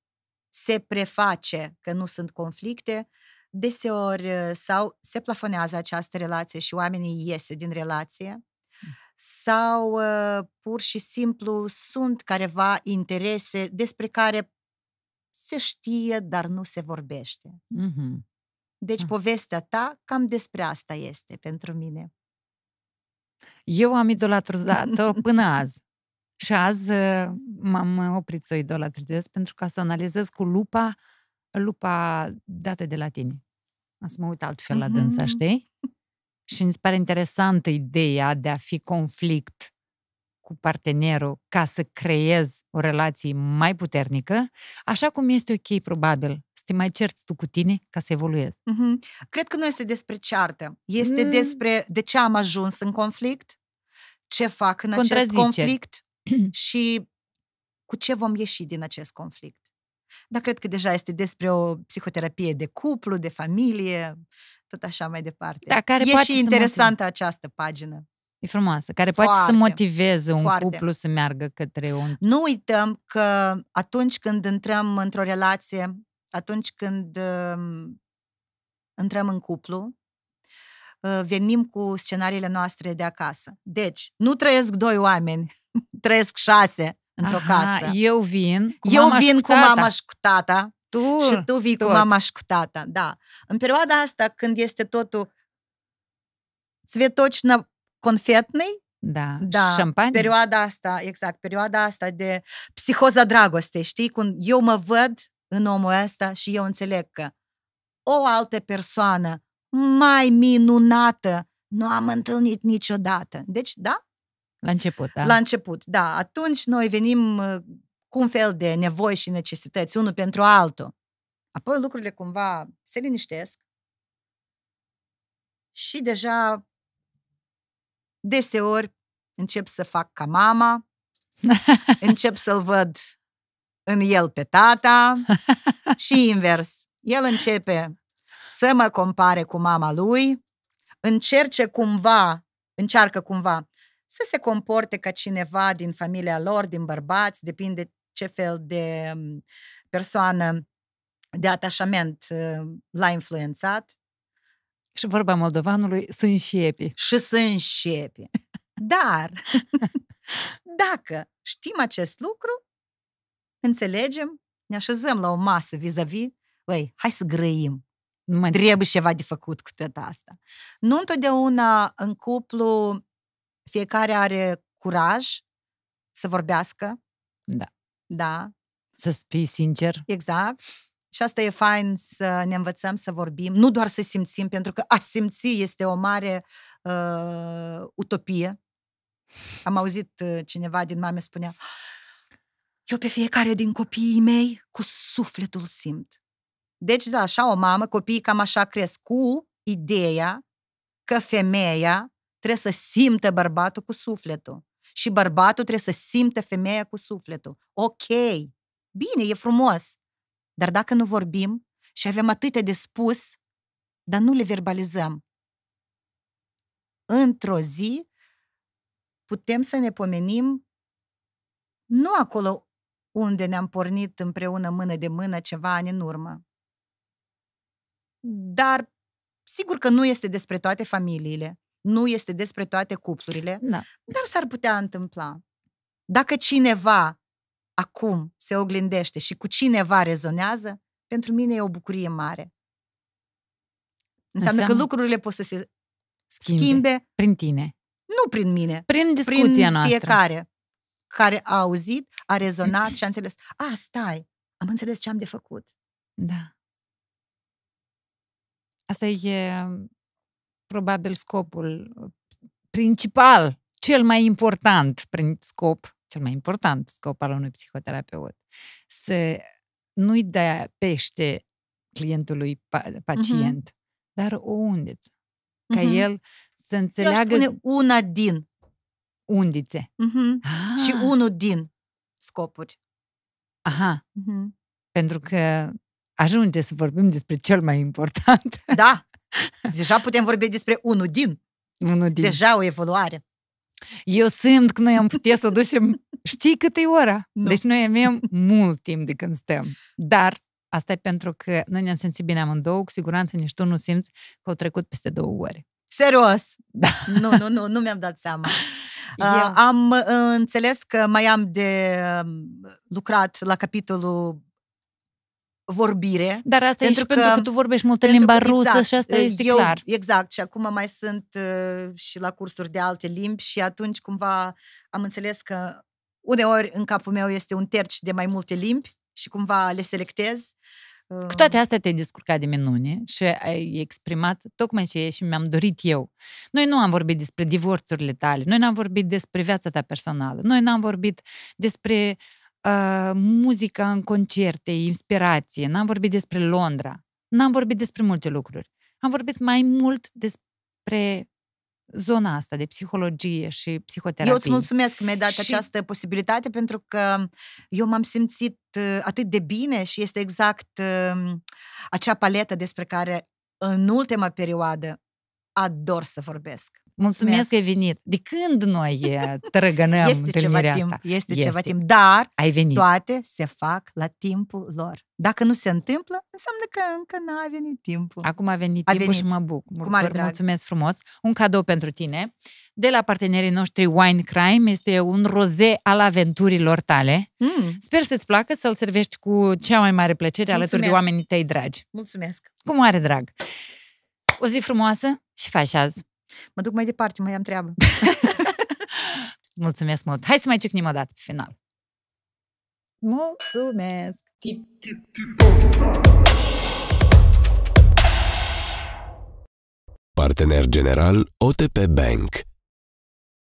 A: se preface că nu sunt conflicte, deseori uh, sau se plafonează această relație și oamenii iese din relație, hm. sau uh, pur și simplu sunt careva interese despre care se știe, dar nu se vorbește. Mm-hmm. Deci hm. povestea ta cam despre asta este pentru mine.
B: Eu am idolatrizat-o până azi. Și azi uh, m-am uh, oprit să o idolatrizez pentru ca să analizez cu lupa lupa dată de la tine. Am să mă uit altfel la dânsa, mm-hmm. știi? Și mi se pare interesantă ideea de a fi conflict cu partenerul ca să creez o relație mai puternică, așa cum este ok, probabil, să te mai cerți tu cu tine ca să evoluezi.
A: Mm-hmm. Cred că nu este despre ceartă. Este mm. despre de ce am ajuns în conflict, ce fac în acest conflict, și cu ce vom ieși din acest conflict. Dar cred că deja este despre o psihoterapie de cuplu, de familie, tot așa mai departe. Da, care e poate și interesantă motive. această pagină. E frumoasă,
B: care foarte, poate să motiveze un foarte. cuplu să meargă către un...
A: Nu uităm că atunci când intrăm într-o relație, atunci când uh, intrăm în cuplu, uh, venim cu scenariile noastre de acasă. Deci, nu trăiesc doi oameni trăiesc șase într-o Aha, casă. Eu vin cu eu mama vin cu mama și cu tata. Tu, și tu vii tot. cu mama și cu tata, da. În perioada asta, când este totul цветочно confetnei,
B: da. da. Șampanie? Perioada
A: asta, exact, perioada asta de psihoza dragostei, știi? Când eu mă văd în omul ăsta și eu înțeleg că o altă persoană mai minunată nu am întâlnit niciodată. Deci, da,
B: la început, da. La început,
A: da. Atunci noi venim uh, cu un fel de nevoi și necesități, unul pentru altul. Apoi lucrurile cumva se liniștesc și deja deseori încep să fac ca mama, încep să-l văd în el pe tata și invers. El începe să mă compare cu mama lui, încerce cumva, încearcă cumva să se comporte ca cineva din familia lor, din bărbați, depinde ce fel de mm, persoană de atașament uh, l-a influențat. Și vorba moldovanului, sunt șiepi. Și sunt șiepi. Dar, dacă știm acest lucru, înțelegem, ne așezăm la o masă vis-a-vis, băi, hai să grăim. mai trebuie ceva de făcut cu tot asta. Nu întotdeauna în cuplu fiecare are curaj să vorbească. Da. Da.
B: Să fii sincer.
A: Exact. Și asta e fain să ne învățăm să vorbim, nu doar să simțim, pentru că a simți este o mare uh, utopie. Am auzit uh, cineva din mame spunea, eu pe fiecare din copiii mei cu sufletul simt. Deci, da, așa o mamă, copiii cam așa cresc, cu ideea că femeia trebuie să simtă bărbatul cu sufletul. Și bărbatul trebuie să simtă femeia cu sufletul. Ok, bine, e frumos. Dar dacă nu vorbim și avem atâtea de spus, dar nu le verbalizăm, într-o zi putem să ne pomenim nu acolo unde ne-am pornit împreună mână de mână ceva ani în urmă. Dar sigur că nu este despre toate familiile, nu este despre toate cuplurile, da. dar s-ar putea întâmpla. Dacă cineva acum se oglindește și cu cineva rezonează, pentru mine e o bucurie mare. Înseamnă, Înseamnă că lucrurile pot să se
B: schimbe, schimbe prin tine.
A: Nu prin mine. Prin discuția prin noastră. fiecare care a auzit, a rezonat și a înțeles. A, stai, am înțeles ce am de făcut.
B: Da. Asta e probabil scopul principal, cel mai important prin scop, cel mai important scop al unui psihoterapeut, să nu-i dea pește clientului pacient, uh-huh. dar o undiță. Ca uh-huh. el să înțeleagă... Eu spune una din. Undițe. Uh-huh. Ah. Și unul din
A: scopuri. Aha. Uh-huh.
B: Pentru că ajunge să vorbim despre cel mai important. Da, Deja putem vorbi despre unul din. Unul din. Deja
A: o evoluare.
B: Eu simt că noi am putea să o ducem... Știi cât e ora? Nu. Deci noi avem mult timp de când stăm. Dar asta e pentru că noi ne-am simțit bine amândouă, cu siguranță nici tu nu simți că au trecut peste două ore.
A: Serios? Da. Nu, nu, nu, nu mi-am dat seama. Eu... Uh, am înțeles că mai am de um, lucrat la capitolul vorbire. Dar asta pentru e și că, pentru că tu vorbești multă limba că, rusă exact, și asta este eu, clar. Exact, și acum mai sunt uh, și la cursuri de alte limbi și atunci cumva am înțeles că uneori în capul meu este un terci de mai multe limbi și cumva le selectez. Uh, Cu toate
B: astea te-ai descurcat de minune și ai exprimat tocmai ce și mi-am dorit eu. Noi nu am vorbit despre divorțurile tale, noi n-am vorbit despre viața ta personală, noi n-am vorbit despre uh, uh, э, muzica în concerte, inspirație, n-am vorbit despre Londra, n-am vorbit despre multe lucruri.
A: Am vorbit mai mult despre zona asta de psihologie și psihoterapie. Eu îți mulțumesc că mi-ai dat și... această posibilitate pentru că eu m-am simțit uh, atât de bine și este exact um, acea paletă despre care în ultima perioadă ador să vorbesc. Mulțumesc, că ai venit. De
B: când noi trăgănăm este ceva asta? timp, Este, este ceva timp, dar ai venit. toate
A: se fac la timpul lor. Dacă nu se întâmplă, înseamnă că încă n-a venit timpul. Acum a
B: venit a timpul venit. și mă bucur. drag. Mulțumesc frumos. Un cadou pentru tine. De la partenerii noștri Wine Crime este un roze al aventurilor tale. Mm. Sper să-ți placă să-l servești cu cea mai mare plăcere Mulțumesc. alături de oamenii tăi dragi.
A: Mulțumesc!
B: Cu mare drag!
A: O zi frumoasă
B: și faci azi!
A: Mă duc mai departe, mai am treabă.
B: Mulțumesc mult! Hai să mai cecnim o dată pe final.
A: Mulțumesc!
B: Partener general OTP Bank